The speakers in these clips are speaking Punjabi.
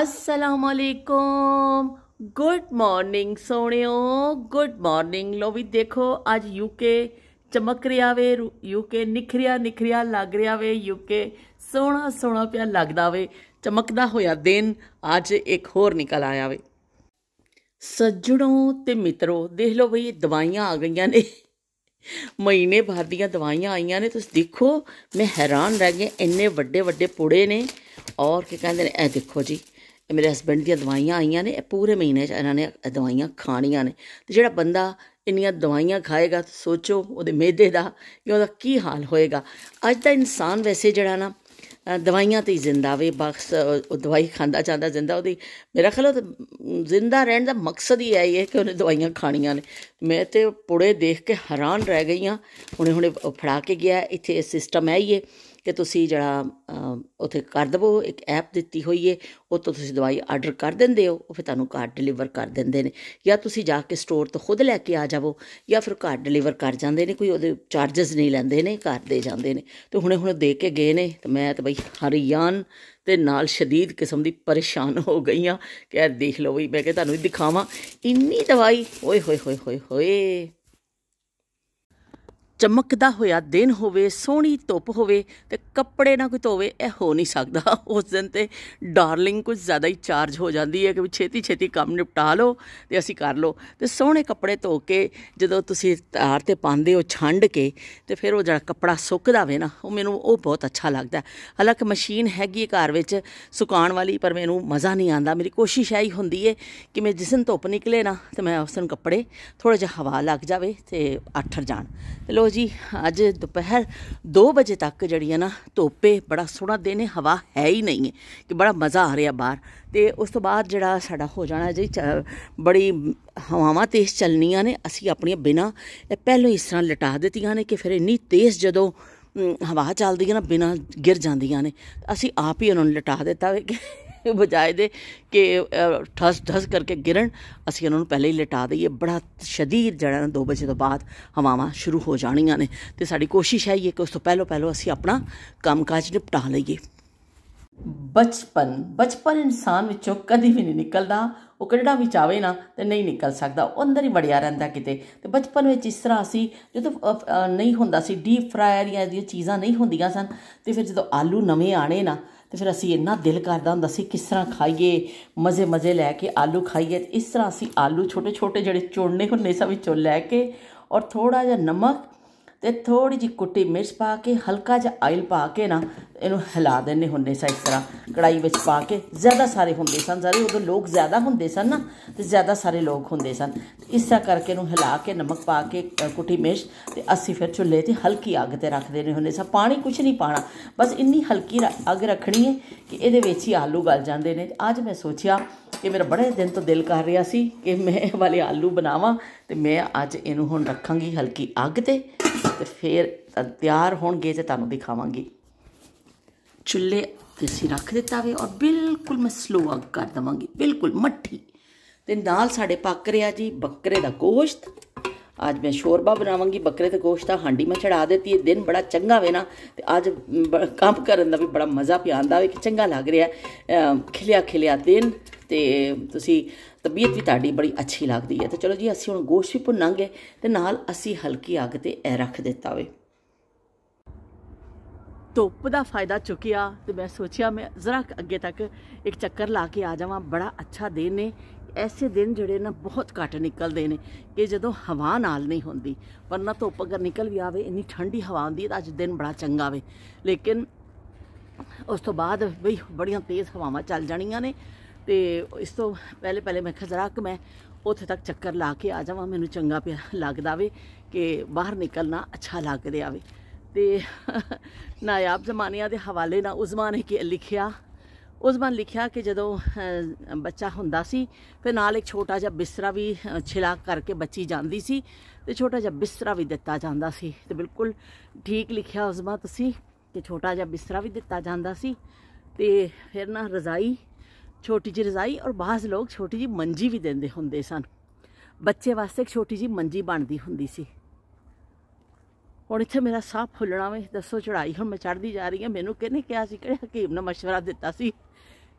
ਅਸਲਾਮ ਅਲੈਕੁਮ ਗੁੱਡ ਮਾਰਨਿੰਗ ਸੋਹਣਿਓ ਗੁੱਡ ਮਾਰਨਿੰਗ ਲੋ ਵੀ ਦੇਖੋ ਅੱਜ ਯੂਕੇ ਚਮਕ ਰਿਹਾ ਵੇ ਯੂਕੇ ਨਿਖਰਿਆ ਨਿਖਰਿਆ ਲੱਗ ਰਿਹਾ ਵੇ ਯੂਕੇ ਸੋਹਣਾ ਸੋਹਣਾ ਪਿਆ ਲੱਗਦਾ ਵੇ ਚਮਕਦਾ ਹੋਇਆ ਦਿਨ ਅੱਜ ਇੱਕ ਹੋਰ ਨਿਕਲ ਆਇਆ ਵੇ ਸੱਜਣੋ ਤੇ ਮਿੱਤਰੋ ਦੇਖ ਲਓ ਬਈ ਦਵਾਈਆਂ ਆ ਗਈਆਂ ਨੇ ਮਹੀਨੇ ਭਰ ਦੀਆਂ ਦਵਾਈਆਂ ਆਈਆਂ ਨੇ ਤੁਸੀਂ ਦੇਖੋ ਮੈਂ ਹੈਰਾਨ ਰਹਿ ਗਿਆ ਇੰਨੇ ਵੱਡੇ ਵੱਡੇ ਪੁੜੇ ਨੇ ਔਰ ਕੀ ਕਹਿੰਦੇ ਨੇ ਇਹ ਦੇਖੋ ਜੀ ਇਹ ਮੇਰੇ ਹਸਬੰਡ ਦੀਆਂ ਦਵਾਈਆਂ ਆਈਆਂ ਨੇ ਇਹ ਪੂਰੇ ਮਹੀਨੇ 'ਚ ਇਹਨਾਂ ਨੇ ਦਵਾਈਆਂ ਖਾਣੀਆਂ ਨੇ ਤੇ ਜਿਹੜਾ ਬੰਦਾ ਇੰਨੀਆਂ ਦਵਾਈਆਂ ਖਾਏਗਾ ਸੋਚੋ ਉਹਦੇ ਮਿਹਦੇ ਦਾ ਕਿ ਉਹਦਾ ਕੀ ਹਾਲ ਹੋਏਗਾ ਅੱਜ ਦਾ ਇਨਸਾਨ ਵੈਸੇ ਜਿਹੜਾ ਨਾ ਦਵਾਈਆਂ ਤੇ ਹੀ ਜ਼ਿੰਦਾ ਵੇ ਬਖਸ ਉਹ ਦਵਾਈ ਖਾਂਦਾ ਜਾਂਦਾ ਜ਼ਿੰਦਾ ਉਹਦੀ ਮੇਰਾ ਖਿਆਲ ਉਹ ਜ਼ਿੰਦਾ ਰਹਿਣ ਦਾ ਮਕਸਦ ਹੀ ਹੈ ਇਹ ਕਿ ਉਹਨੇ ਦਵਾਈਆਂ ਖਾਣੀਆਂ ਨੇ ਮੈਂ ਤੇ ਪੁੜੇ ਦੇਖ ਕੇ ਹੈਰਾਨ ਰਹਿ ਗਈ ਹੁਣੇ ਹੁਣੇ ਫੜਾ ਕੇ ਗਿਆ ਇੱਥੇ ਸਿਸਟਮ ਹੈ ਇਹ ਕਿ ਤੁਸੀਂ ਜਿਹੜਾ ਉਥੇ ਕਰ ਦਵੋ ਇੱਕ ਐਪ ਦਿੱਤੀ ਹੋਈ ਏ ਉਹ ਤੋਂ ਤੁਸੀਂ ਦਵਾਈ ਆਰਡਰ ਕਰ ਦਿੰਦੇ ਹੋ ਉਹ ਫਿਰ ਤੁਹਾਨੂੰ ਘਰ ਡਿਲੀਵਰ ਕਰ ਦਿੰਦੇ ਨੇ ਜਾਂ ਤੁਸੀਂ ਜਾ ਕੇ ਸਟੋਰ ਤੋਂ ਖੁਦ ਲੈ ਕੇ ਆ ਜਾਵੋ ਜਾਂ ਫਿਰ ਘਰ ਡਿਲੀਵਰ ਕਰ ਜਾਂਦੇ ਨੇ ਕੋਈ ਉਹਦੇ ਚਾਰजेस ਨਹੀਂ ਲੈਂਦੇ ਨੇ ਘਰ ਦੇ ਜਾਂਦੇ ਨੇ ਤੇ ਹੁਣੇ ਹੁਣੇ ਦੇ ਕੇ ਗਏ ਨੇ ਤੇ ਮੈਂ ਤਾਂ ਬਈ ਹਰੀਆਨ ਤੇ ਨਾਲ ਸ਼ਦੀਦ ਕਿਸਮ ਦੀ ਪਰੇਸ਼ਾਨ ਹੋ ਗਈਆਂ ਕਿ ਇਹ ਦੇਖ ਲਓ ਵੀ ਮੈਂ ਕਿ ਤੁਹਾਨੂੰ ਦਿਖਾਵਾਂ ਇੰਨੀ ਦਵਾਈ ਓਏ ਹੋਏ ਹੋਏ ਹੋਏ ਹੋਏ ਚਮਕਦਾ ਹੋਇਆ ਦਿਨ ਹੋਵੇ ਸੋਹਣੀ ਧੁੱਪ ਹੋਵੇ ਤੇ ਕੱਪੜੇ ਨਾ ਕੋਈ ਧੋਵੇ ਇਹ ਹੋ ਨਹੀਂ ਸਕਦਾ ਉਸ ਦਿਨ ਤੇ ਡਾਰਲਿੰਗ ਕੁਝ ਜ਼ਿਆਦਾ ਹੀ ਚਾਰਜ ਹੋ ਜਾਂਦੀ ਹੈ ਕਿ ਛੇਤੀ ਛੇਤੀ ਕੰਮ ਨਿਪਟਾ ਲਓ ਤੇ ਅਸੀਂ ਕਰ ਲਓ ਤੇ ਸੋਹਣੇ ਕੱਪੜੇ ਧੋ ਕੇ ਜਦੋਂ ਤੁਸੀਂ ਤਾਰ ਤੇ ਪਾਉਂਦੇ ਹੋ ਛੰਡ ਕੇ ਤੇ ਫਿਰ ਉਹ ਜਿਹੜਾ ਕੱਪੜਾ ਸੁੱਕਦਾ ਵੇ ਨਾ ਉਹ ਮੈਨੂੰ ਉਹ ਬਹੁਤ ਅੱਛਾ ਲੱਗਦਾ ਹਾਲਾਂਕਿ ਮਸ਼ੀਨ ਹੈਗੀ ਘਰ ਵਿੱਚ ਸੁਕਾਉਣ ਵਾਲੀ ਪਰ ਮੈਨੂੰ ਮਜ਼ਾ ਨਹੀਂ ਆਉਂਦਾ ਮੇਰੀ ਕੋਸ਼ਿਸ਼ ਹੈ ਹੀ ਹੁੰਦੀ ਹੈ ਕਿ ਮੈਂ ਜਿਸ ਦਿਨ ਧੁੱਪ ਨਿਕਲੇ ਨਾ ਤੇ ਮੈਂ ਉਸ ਦਿਨ ਕੱਪੜੇ ਥੋੜਾ ਜਿਹਾ ਹਵਾ ਲੱਗ ਜਾਵੇ ਤੇ ਆਠਰ ਜਾਣ ਤੇ ਲੋ ਜੀ ਅੱਜ ਦੁਪਹਿਰ 2 ਵਜੇ ਤੱਕ ਜਿਹੜੀ ਹੈ ਨਾ ਧੋਪੇ ਬੜਾ ਸੋਹਣਾ ਦਿਨ ਹੈ ਹਵਾ ਹੈ ਹੀ ਨਹੀਂ ਹੈ ਕਿ ਬੜਾ ਮਜ਼ਾ ਆ ਰਿਹਾ ਬਾਹਰ ਤੇ ਉਸ ਤੋਂ ਬਾਅਦ ਜਿਹੜਾ ਸਾਡਾ ਹੋ ਜਾਣਾ ਜੀ ਬੜੀ ਹਵਾਵਾਂ ਤੇਜ਼ ਚੱਲਣੀਆਂ ਨੇ ਅਸੀਂ ਆਪਣੀਆਂ ਬਿਨਾ ਪਹਿਲਾਂ ਇਸ ਤਰ੍ਹਾਂ ਲਟਾ ਦਿੱਤੀਆਂ ਨੇ ਕਿ ਫਿਰ ਇੰਨੀ ਤੇਜ਼ ਜਦੋਂ ਹਵਾ ਚੱਲਦੀ ਹੈ ਨਾ ਬਿਨਾ ਗਿਰ ਜਾਂਦੀਆਂ ਨੇ ਅਸੀਂ ਆਪ ਹੀ ਉਹਨਾਂ ਨੂੰ ਲਟਾ ਦਿੱਤਾ ਕਿ ਬਜਾਏ ਦੇ ਕਿ ਠਸ ਠਸ ਕਰਕੇ ਗਿਰਣ ਅਸੀਂ ਉਹਨਾਂ ਨੂੰ ਪਹਿਲੇ ਹੀ ਲਟਾ ਦਈਏ ਬੜਾ ਸ਼ਦੀਦ ਜਿਹੜਾ 2 ਵਜੇ ਤੋਂ ਬਾਅਦ ਹਵਾਵਾਂ ਸ਼ੁਰੂ ਹੋ ਜਾਣੀਆਂ ਨੇ ਤੇ ਸਾਡੀ ਕੋਸ਼ਿਸ਼ ਹੈ ਇਹ ਕਿ ਉਸ ਤੋਂ ਪਹਿਲਾਂ ਪਹਿਲਾਂ ਅਸੀਂ ਆਪਣਾ ਕੰਮਕਾਜ ਨਿਪਟਾ ਲਈਏ ਬਚਪਨ ਬਚਪਨ ਇਨਸਾਨ ਵਿੱਚੋਂ ਕਦੀ ਵੀ ਨਹੀਂ ਨਿਕਲਦਾ ਉਹ ਕਿਹੜਾ ਵੀ ਚਾਵੇ ਨਾ ਤੇ ਨਹੀਂ ਨਿਕਲ ਸਕਦਾ ਉਹ ਅੰਦਰ ਹੀ ਵੜਿਆ ਰਹਿੰਦਾ ਕਿਤੇ ਤੇ ਬਚਪਨ ਵਿੱਚ ਇਸ ਤਰ੍ਹਾਂ ਅਸੀਂ ਜਦੋਂ ਨਹੀਂ ਹੁੰਦਾ ਸੀ ਡੀਪ ਫਰਾਇਰ ਜਾਂ ਇਹ ਚੀਜ਼ਾਂ ਨਹੀਂ ਹੁੰਦੀਆਂ ਸਨ ਤੇ ਫਿਰ ਜਦੋਂ ਆਲੂ ਨਵੇਂ ਆਣੇ ਨਾ ਤੇ ਫਿਰ ਅਸੀਂ ਇੰਨਾ ਦਿਲ ਕਰਦਾ ਹੁੰਦਾ ਸੀ ਕਿਸ ਤਰ੍ਹਾਂ ਖਾਈਏ ਮਜ਼ੇ ਮਜ਼ੇ ਲੈ ਕੇ ਆਲੂ ਖਾਈਏ ਇਸ ਤਰ੍ਹਾਂ ਅਸੀਂ ਆਲੂ ਛੋਟੇ ਛੋਟੇ ਜਿਹੜੇ ਚੋੜਨੇ ਹੁੰਨੇ ਸਾਂ ਵਿੱਚੋਂ ਲੈ ਕੇ ਔਰ ਥੋੜਾ ਜਿਹਾ ਨਮਕ ਤੇ ਥੋੜੀ ਜੀ ਕੁੱਟੀ ਮਿਰਚ ਪਾ ਕੇ ਹਲਕਾ ਜਿਹਾ ਆਇਲ ਪਾ ਕੇ ਨਾ ਇਹਨੂੰ ਹਿਲਾ ਦੇਣੇ ਹੁੰਨੇ ਸਾ ਇਸ ਤਰ੍ਹਾਂ ਕੜਾਈ ਵਿੱਚ ਪਾ ਕੇ ਜ਼ਿਆਦਾ ਸਾਰੇ ਹੁੰਦੇ ਸਨ ਜਾਰੇ ਉਦੋਂ ਲੋਕ ਜ਼ਿਆਦਾ ਹੁੰਦੇ ਸਨ ਨਾ ਤੇ ਜ਼ਿਆਦਾ ਸਾਰੇ ਲੋਕ ਹੁੰਦੇ ਸਨ ਇਸ ਤਰ੍ਹਾਂ ਕਰਕੇ ਇਹਨੂੰ ਹਿਲਾ ਕੇ ਨਮਕ ਪਾ ਕੇ ਕੁੱਟੀ ਮਿਰਚ ਤੇ ਅਸੀਂ ਫਿਰ ਚੁੱਲ੍ਹੇ ਤੇ ਹਲਕੀ ਅੱਗ ਤੇ ਰੱਖ ਦੇਣੇ ਹੁੰਨੇ ਸਾ ਪਾਣੀ ਕੁਝ ਨਹੀਂ ਪਾਣਾ ਬਸ ਇੰਨੀ ਹਲਕੀ ਅੱਗ ਰੱਖਣੀ ਹੈ ਕਿ ਇਹਦੇ ਵਿੱਚ ਹੀ ਆਲੂ ਗਲ ਜਾਂਦੇ ਨੇ ਅੱਜ ਮੈਂ ਸੋਚਿਆ ਕਿ ਮੇਰਾ ਬੜੇ ਦਿਨ ਤੋਂ ਦਿਲ ਕਰ ਰਿਹਾ ਸੀ ਕਿ ਮੈਂ ਵਾਲੇ ਆਲੂ ਬਣਾਵਾਂ ਤੇ ਮੈਂ ਅੱਜ ਇਹਨੂੰ ਹੁਣ ਰੱਖਾਂਗੀ ਹਲਕੀ ਅੱਗ ਤੇ ਤੇ ਫਿਰ ਤਿਆਰ ਹੋਣਗੇ ਤੇ ਤੁਹਾਨੂੰ ਦਿਖਾਵਾਂਗੀ ਚੁੱਲ੍ਹੇ ਤੇ ਸੀ ਰੱਖ ਦਿੱਤਾ ਵੀ ਔਰ ਬਿਲਕੁਲ ਮੈਂ ਸਲੋ ਅੱਗ ਕਰ ਦਵਾਂਗੀ ਬਿਲਕੁਲ ਮੱਠੀ ਤੇ ਨਾਲ ਸਾਡੇ ਪੱਕ ਰਿਹਾ ਜੀ ਬੱਕਰੇ ਦਾ ਗੋਸ਼ਤ ਅੱਜ ਮੈਂ ਸ਼ੋਰਬਾ ਬਣਾਵਾਂਗੀ ਬੱਕਰੇ ਤੇ ਗੋਸ਼ਤ ਦਾ ਹਾਂਡੀ ਮੈਂ ਚੜਾ ਦਿੱਤੀ ਇਹ ਦਿਨ ਬੜਾ ਚੰਗਾ ਵੇ ਨਾ ਤੇ ਅੱਜ ਕੰਮ ਕਰਨ ਦਾ ਵੀ ਬੜਾ ਮਜ਼ਾ ਪਿਆ ਆਂਦਾ ਵੇ ਕਿ ਚੰਗਾ ਲੱਗ ਰਿਹਾ ਖਿਲਿਆ ਖਿਲਿਆ ਦਿਨ ਤੇ ਤੁਸੀਂ ਤਬੀਅਤ ਵੀ ਤੁਹਾਡੀ ਬੜੀ ਅੱਛੀ ਲੱਗਦੀ ਹੈ ਤੇ ਚਲੋ ਜੀ ਅਸੀਂ ਹੁਣ ਗੋਸ਼ਤ ਵੀ ਭੁੰਨਾਂਗੇ ਤੇ ਨਾਲ ਅਸੀਂ ਹਲਕੀ ਅੱਗ ਤੇ ਇਹ ਰੱਖ ਦਿੱਤਾ ਵੇ ਧੁੱਪ ਦਾ ਫਾਇਦਾ ਚੁੱਕਿਆ ਤੇ ਮੈਂ ਸੋਚਿਆ ਮੈਂ ਜ਼ਰਾ ਅੱਗੇ ਤੱਕ ਇੱਕ ਚੱਕਰ ਲਾ ਕੇ ਆ ਜਾਵਾਂ ਬੜਾ ਅੱਛਾ ਦਿਨ ਨੇ ਐਸੇ ਦਿਨ ਜਿਹੜੇ ਨਾ ਬਹੁਤ ਘੱਟ ਨਿਕਲਦੇ ਨੇ ਕਿ ਜਦੋਂ ਹਵਾ ਨਾਲ ਨਹੀਂ ਹੁੰਦੀ ਵਰਨਾ ਧੁੱਪ ਅਗਰ ਨਿਕਲ ਵੀ ਆਵੇ ਇੰਨੀ ਠੰਡੀ ਹਵਾ ਹੁੰਦੀ ਤਾਂ ਅੱਜ ਦਿਨ ਬੜਾ ਚੰਗਾ ਵੇ ਲੇਕਿਨ ਉਸ ਤੋਂ ਬਾਅਦ ਬਈ ਬੜੀਆਂ ਤੇਜ਼ ਹਵਾਵਾਂ ਚੱਲ ਜਾਣੀਆਂ ਨੇ ਤੇ ਇਸ ਤੋਂ ਪਹਿਲੇ ਪਹਿਲੇ ਮੈਂ ਖਜ਼ਰਾਕ ਕਿ ਮੈਂ ਉੱਥੇ ਤੱਕ ਚੱਕਰ ਲਾ ਕੇ ਆ ਜਾਵਾਂ ਮੈਨੂੰ ਚੰਗਾ ਪਿਆ ਲੱਗਦਾ ਵੇ ਕਿ ਬਾਹਰ ਨਿਕਲਣਾ ਅੱਛਾ ਲੱਗ ਰਿਹਾ ਵੇ ਤੇ ਨਾਇਆਬ ਜ਼ਮਾਨਿਆਂ ਦੇ ਹਵਾਲੇ ਨਾਲ ਉਸਮਾਨ ਨੇ ਕੀ ਲਿਖਿਆ ਉਸ ਬਾਰੇ ਲਿਖਿਆ ਕਿ ਜਦੋਂ ਬੱਚਾ ਹੁੰਦਾ ਸੀ ਫਿਰ ਨਾਲ ਇੱਕ ਛੋਟਾ ਜਿਹਾ ਬਿਸਤਰਾ ਵੀ ਛਿਲਾ ਕਰਕੇ ਬੱਚੀ ਜਾਂਦੀ ਸੀ ਤੇ ਛੋਟਾ ਜਿਹਾ ਬਿਸਤਰਾ ਵੀ ਦਿੱਤਾ ਜਾਂਦਾ ਸੀ ਤੇ ਬਿਲਕੁਲ ਠੀਕ ਲਿਖਿਆ ਉਸ ਬਾਰੇ ਤੁਸੀਂ ਕਿ ਛੋਟਾ ਜਿਹਾ ਬਿਸਤਰਾ ਵੀ ਦਿੱਤਾ ਜਾਂਦਾ ਸੀ ਤੇ ਫਿਰ ਨਾ ਰਜ਼ਾਈ ਛੋਟੀ ਜਿਹੀ ਰਜ਼ਾਈ ਔਰ ਬਾਜ਼ ਲੋਕ ਛੋਟੀ ਜਿਹੀ ਮੰਜੀ ਵੀ ਦਿੰਦੇ ਹੁੰਦੇ ਸਨ ਬੱਚੇ ਵਾਸਤੇ ਇੱਕ ਛੋਟੀ ਜਿਹੀ ਮੰਜੀ ਬਣਦੀ ਹੁੰਦੀ ਸੀ ਹੁਣ ਇੱਥੇ ਮੇਰਾ ਸਾਹ ਫੁੱਲਣਾ ਵੇ ਦੱਸੋ ਚੜਾਈ ਹੁਣ ਮੈਂ ਚੜਦੀ ਜਾ ਰਹੀ ਹਾਂ ਮੈਨੂੰ ਕਿਹਨੇ ਕਿਹਾ ਸੀ ਕਿਹੜੇ ਹਕੀਮ ਨੇ مشورہ ਦਿੱਤਾ ਸੀ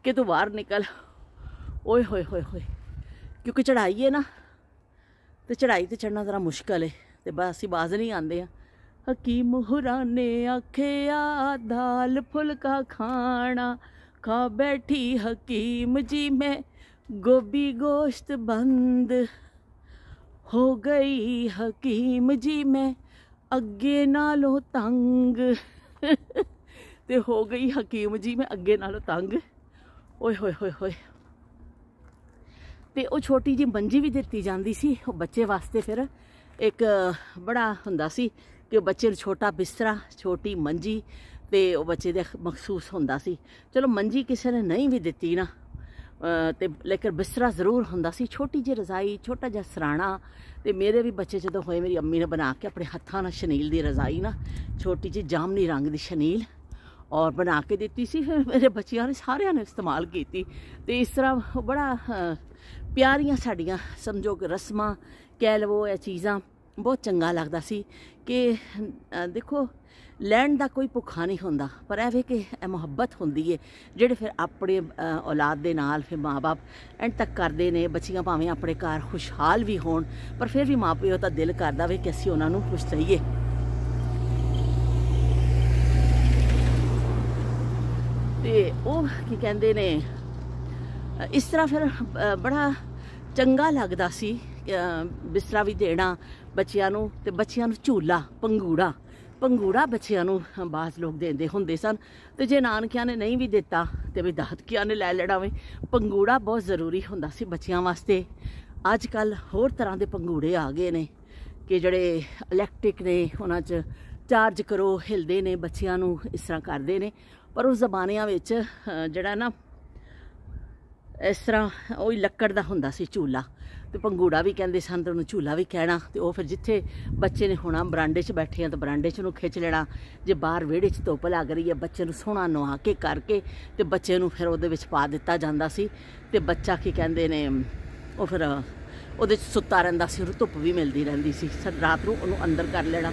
ਕਿ ਤੂੰ ਬਾਹਰ ਨਿਕਲ ਓਏ ਹੋਏ ਹੋਏ ਹੋਏ ਕਿਉਂਕਿ ਚੜਾਈ ਹੈ ਨਾ ਤੇ ਚੜਾਈ ਤੇ ਚੜਨਾ ਜ਼ਰਾ ਮੁਸ਼ਕਲ ਹੈ ਤੇ ਬਸ ਅਸੀਂ ਬਾਜ਼ ਨਹੀਂ ਆਂਦੇ ਆ ਹਕੀਮ ਹੁਰਾਨੇ ਆਖਿਆ ਦਾਲ ਫੁਲਕਾ ਖਾਣਾ ਖਾ ਬੈਠੀ ਹਕੀਮ ਜੀ ਮੈਂ ਗੋਬੀ ਗੋਸ਼ਤ ਬੰਦ ਹੋ ਗਈ ਹਕੀਮ ਜੀ ਮੈਂ ਅੱਗੇ ਨਾਲੋਂ ਤੰਗ ਤੇ ਹੋ ਗਈ ਹਕੀਮ ਜੀ ਮੈਂ ਅੱਗੇ ਨਾਲੋਂ ਤੰਗ ਓਏ ਹੋਏ ਹੋਏ ਹੋਏ ਤੇ ਉਹ ਛੋਟੀ ਜੀ ਮੰਜੀ ਵੀ ਦਿੱਤੀ ਜਾਂਦੀ ਸੀ ਉਹ ਬੱਚੇ ਵਾਸਤੇ ਫਿਰ ਇੱਕ ਬੜਾ ਹੁੰਦਾ ਸੀ ਕਿ ਬੱਚੇ ਨੂੰ ਛੋਟਾ ਬਿਸਤਰਾ ਛੋਟੀ ਮੰਜੀ ਤੇ ਉਹ ਬੱਚੇ ਦੇ ਮਖਸੂਸ ਹੁੰਦਾ ਸੀ ਚਲੋ ਮੰਜੀ ਕਿਸੇ ਨੇ ਨਹੀਂ ਵੀ ਦਿੱਤੀ ਨਾ ਤੇ ਲੇਕਰ ਬਿਸਰਾ ਜ਼ਰੂਰ ਹੁੰਦਾ ਸੀ ਛੋਟੀ ਜਿਹੀ ਰਜ਼ਾਈ ਛੋਟਾ ਜਿਹਾ ਸਰਾਣਾ ਤੇ ਮੇਰੇ ਵੀ ਬੱਚੇ ਜਦੋਂ ਹੋਏ ਮੇਰੀ ਅੰਮੀ ਨੇ ਬਣਾ ਕੇ ਆਪਣੇ ਹੱਥਾਂ ਨਾਲ ਸ਼ਨੀਲ ਦੀ ਰਜ਼ਾਈ ਨਾ ਛੋਟੀ ਜਿਹੀ ਜਾਮਨੀ ਰੰਗ ਦੀ ਸ਼ਨੀਲ ਔਰ ਬਣਾ ਕੇ ਦਿੱਤੀ ਸੀ ਫਿਰ ਮੇਰੇ ਬੱਚਿਆਂ ਨੇ ਸਾਰਿਆਂ ਨੇ ਇਸਤੇਮਾਲ ਕੀਤੀ ਤੇ ਇਸ ਤਰ੍ਹਾਂ ਬੜਾ ਪਿਆਰੀਆਂ ਸਾਡੀਆਂ ਸਮਝੋ ਕਿ ਰਸਮਾਂ ਕਹਿ ਲਵੋ ਇਹ ਚੀਜ਼ਾਂ ਬਹੁਤ ਚੰਗਾ ਲੱਗਦਾ ਸੀ ਕਿ ਦੇਖੋ ਲੈਣ ਦਾ ਕੋਈ ਭੁੱਖਾ ਨਹੀਂ ਹੁੰਦਾ ਪਰ ਇਹ ਵੇ ਕਿ ਇਹ ਮੁਹੱਬਤ ਹੁੰਦੀ ਏ ਜਿਹੜੇ ਫਿਰ ਆਪਣੇ ਔਲਾਦ ਦੇ ਨਾਲ ਫਿਰ ਮਾਪੇ ਐਂਡ ਤੱਕ ਕਰਦੇ ਨੇ ਬੱਚੀਆਂ ਭਾਵੇਂ ਆਪਣੇ ਘਰ ਖੁਸ਼ਹਾਲ ਵੀ ਹੋਣ ਪਰ ਫਿਰ ਵੀ ਮਾਪੇ ਤਾਂ ਦਿਲ ਕਰਦਾ ਵੇ ਕਿ ਅਸੀਂ ਉਹਨਾਂ ਨੂੰ ਕੁਝ ਚਾਹੀਏ ਤੇ ਉਹ ਕੀ ਕਹਿੰਦੇ ਨੇ ਇਸ ਤਰ੍ਹਾਂ ਫਿਰ ਬੜਾ ਚੰਗਾ ਲੱਗਦਾ ਸੀ ਬਿਸਤਰਾ ਵੀ ਦੇਣਾ ਬੱਚਿਆਂ ਨੂੰ ਤੇ ਬੱਚਿਆਂ ਨੂੰ ਝੂਲਾ ਪੰਗੂੜਾ ਪੰਗੂੜਾ ਬੱਚਿਆਂ ਨੂੰ ਬਾਜ਼ ਲੋਕ ਦਿੰਦੇ ਹੁੰਦੇ ਸਨ ਤੇ ਜੇ ਨਾਨਕਿਆਂ ਨੇ ਨਹੀਂ ਵੀ ਦਿੱਤਾ ਤੇ ਵੀ ਦਾਦਕਿਆਂ ਨੇ ਲੈ ਲੈਣਾ ਵੇ ਪੰਗੂੜਾ ਬਹੁਤ ਜ਼ਰੂਰੀ ਹੁੰਦਾ ਸੀ ਬੱਚਿਆਂ ਵਾਸਤੇ ਅੱਜ ਕੱਲ ਹੋਰ ਤਰ੍ਹਾਂ ਦੇ ਪੰਗੂੜੇ ਆ ਗਏ ਨੇ ਕਿ ਜਿਹੜੇ ਇਲੈਕਟ੍ਰਿਕ ਨੇ ਉਹਨਾਂ 'ਚ ਚਾਰਜ ਕਰੋ ਹਿਲਦੇ ਨੇ ਬੱਚਿਆਂ ਨੂੰ ਇਸ ਤਰ੍ਹਾਂ ਕਰਦੇ ਨੇ ਪਰ ਉਸ ਜ਼ਮਾਨਿਆਂ ਵਿੱਚ ਜਿਹੜਾ ਨਾ ਇਸ ਤਰ੍ਹਾਂ ਉਹ ਲੱਕੜ ਦਾ ਹੁੰਦਾ ਸੀ ਝੂਲਾ ਤੇ ਪੰਗੂੜਾ ਵੀ ਕਹਿੰਦੇ ਸਨ ਤੇ ਉਹਨੂੰ ਝੂਲਾ ਵੀ ਕਹਿਣਾ ਤੇ ਉਹ ਫਿਰ ਜਿੱਥੇ ਬੱਚੇ ਨੇ ਹੋਣਾ ਬਰਾਂਡੇ 'ਚ ਬੈਠੇ ਆ ਤਾਂ ਬਰਾਂਡੇ 'ਚ ਉਹਨੂੰ ਖਿੱਚ ਲੈਣਾ ਜੇ ਬਾਹਰ ਵਿਹੜੇ 'ਚ ਧੁੱਪ ਲੱਗ ਰਹੀ ਹੈ ਬੱਚੇ ਨੂੰ ਸੋਹਣਾ ਨਵਾ ਕੇ ਕਰਕੇ ਤੇ ਬੱਚੇ ਨੂੰ ਫਿਰ ਉਹਦੇ ਵਿੱਚ ਪਾ ਦਿੱਤਾ ਜਾਂਦਾ ਸੀ ਤੇ ਬੱਚਾ ਕੀ ਕਹਿੰਦੇ ਨੇ ਉਹ ਫਿਰ ਉਹਦੇ 'ਚ ਸੁੱਤਾ ਰਹਿੰਦਾ ਸੀ ਉਹਨੂੰ ਧੁੱਪ ਵੀ ਮਿਲਦੀ ਰਹਿੰਦੀ ਸੀ ਰਾਤ ਨੂੰ ਉਹਨੂੰ ਅੰਦਰ ਕਰ ਲੈਣਾ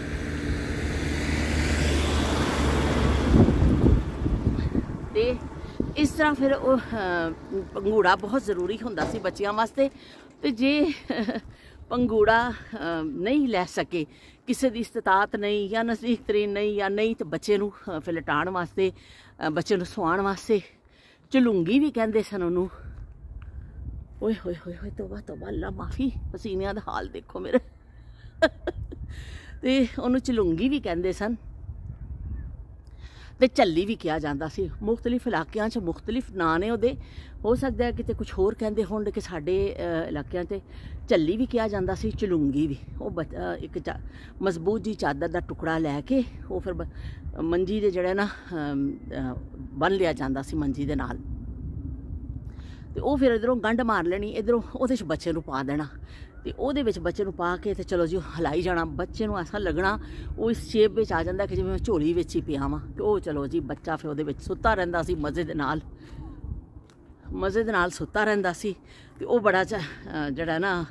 ਤੇ ਇਸ ਤਰ੍ਹਾਂ ਫਿਰ ਉਹ ਪੰਗੂੜਾ ਬਹੁਤ ਜ਼ਰੂਰੀ ਹੁੰਦਾ ਸੀ ਬੱਚਿਆਂ ਵਾਸਤੇ ਤੇ ਜੇ ਪੰਗੂੜਾ ਨਹੀਂ ਲੈ ਸਕੇ ਕਿਸੇ ਦੀ ਇਸਤਤਾਤ ਨਹੀਂ ਜਾਂ ਨਜ਼ਦੀਕ ਤਰੀ ਨਹੀਂ ਜਾਂ ਨਹੀਂ ਤੇ ਬੱਚੇ ਨੂੰ ਫਿਲਟਾਣ ਵਾਸਤੇ ਬੱਚੇ ਨੂੰ ਸੁਆਣ ਵਾਸਤੇ ਚਲੂੰਗੀ ਵੀ ਕਹਿੰਦੇ ਸਨ ਉਹਨੂੰ ਓਏ ਹੋਏ ਹੋਏ ਹੋਏ ਤੋਬਾ ਤੋਬਾ ਅੱਲਾ ਮਾਫੀ ਪਸੀਨਿਆਂ ਦਾ ਹਾਲ ਦੇਖੋ ਮੇਰੇ ਤੇ ਉਹਨੂੰ ਚਲੂੰਗੀ ਵੀ ਕਹਿੰਦੇ ਸਨ ਤੇ ਝੱਲੀ ਵੀ ਕਿਹਾ ਜਾਂਦਾ ਸੀ ਮੁxtਲਿਫ ਇਲਾਕਿਆਂ 'ਚ ਮੁxtਲਿਫ ਨਾਂ ਨੇ ਉਹਦੇ ਹੋ ਸਕਦਾ ਹੈ ਕਿਤੇ ਕੁਝ ਹੋਰ ਕਹਿੰਦੇ ਹੋਣ ਕਿ ਸਾਡੇ ਇਲਾਕਿਆਂ 'ਤੇ ਝੱਲੀ ਵੀ ਕਿਹਾ ਜਾਂਦਾ ਸੀ ਚਲੂੰਗੀ ਵੀ ਉਹ ਇੱਕ ਮਜ਼ਬੂਤ ਜੀ ਚਾਦਰ ਦਾ ਟੁਕੜਾ ਲੈ ਕੇ ਉਹ ਫਿਰ ਮੰਜੀ ਦੇ ਜਿਹੜਾ ਨਾ ਬੰਨ ਲਿਆ ਜਾਂਦਾ ਸੀ ਮੰਜੀ ਦੇ ਨਾਲ ਤੇ ਉਹ ਫਿਰ ਇਧਰੋਂ ਗੰਢ ਮਾਰ ਲੈਣੀ ਇਧਰੋਂ ਉਹਦੇ ਵਿੱਚ ਬੱਚੇ ਨੂੰ ਪਾ ਦੇਣਾ ਤੇ ਉਹਦੇ ਵਿੱਚ ਬੱਚੇ ਨੂੰ ਪਾ ਕੇ ਤੇ ਚਲੋ ਜੀ ਹਲਾਈ ਜਾਣਾ ਬੱਚੇ ਨੂੰ ਐਸਾ ਲੱਗਣਾ ਉਹ ਇਸ ਸ਼ੇਪ ਵਿੱਚ ਆ ਜਾਂਦਾ ਕਿ ਜਿਵੇਂ ਮੈਂ ਝੋਲੀ ਵਿੱਚ ਹੀ ਪਿਆ ਵਾਂ ਤੇ ਉਹ ਚਲੋ ਜੀ ਬੱਚਾ ਫਿਰ ਉਹਦੇ ਵਿੱਚ ਸੁੱਤਾ ਰਹਿੰਦਾ ਸੀ ਮਜ਼ੇ ਦੇ ਨਾਲ ਮਜ਼ੇ ਦੇ ਨਾਲ ਸੁੱਤਾ ਰਹਿੰਦਾ ਸੀ ਤੇ ਉਹ ਬੜਾ ਜਿਹੜਾ ਨਾ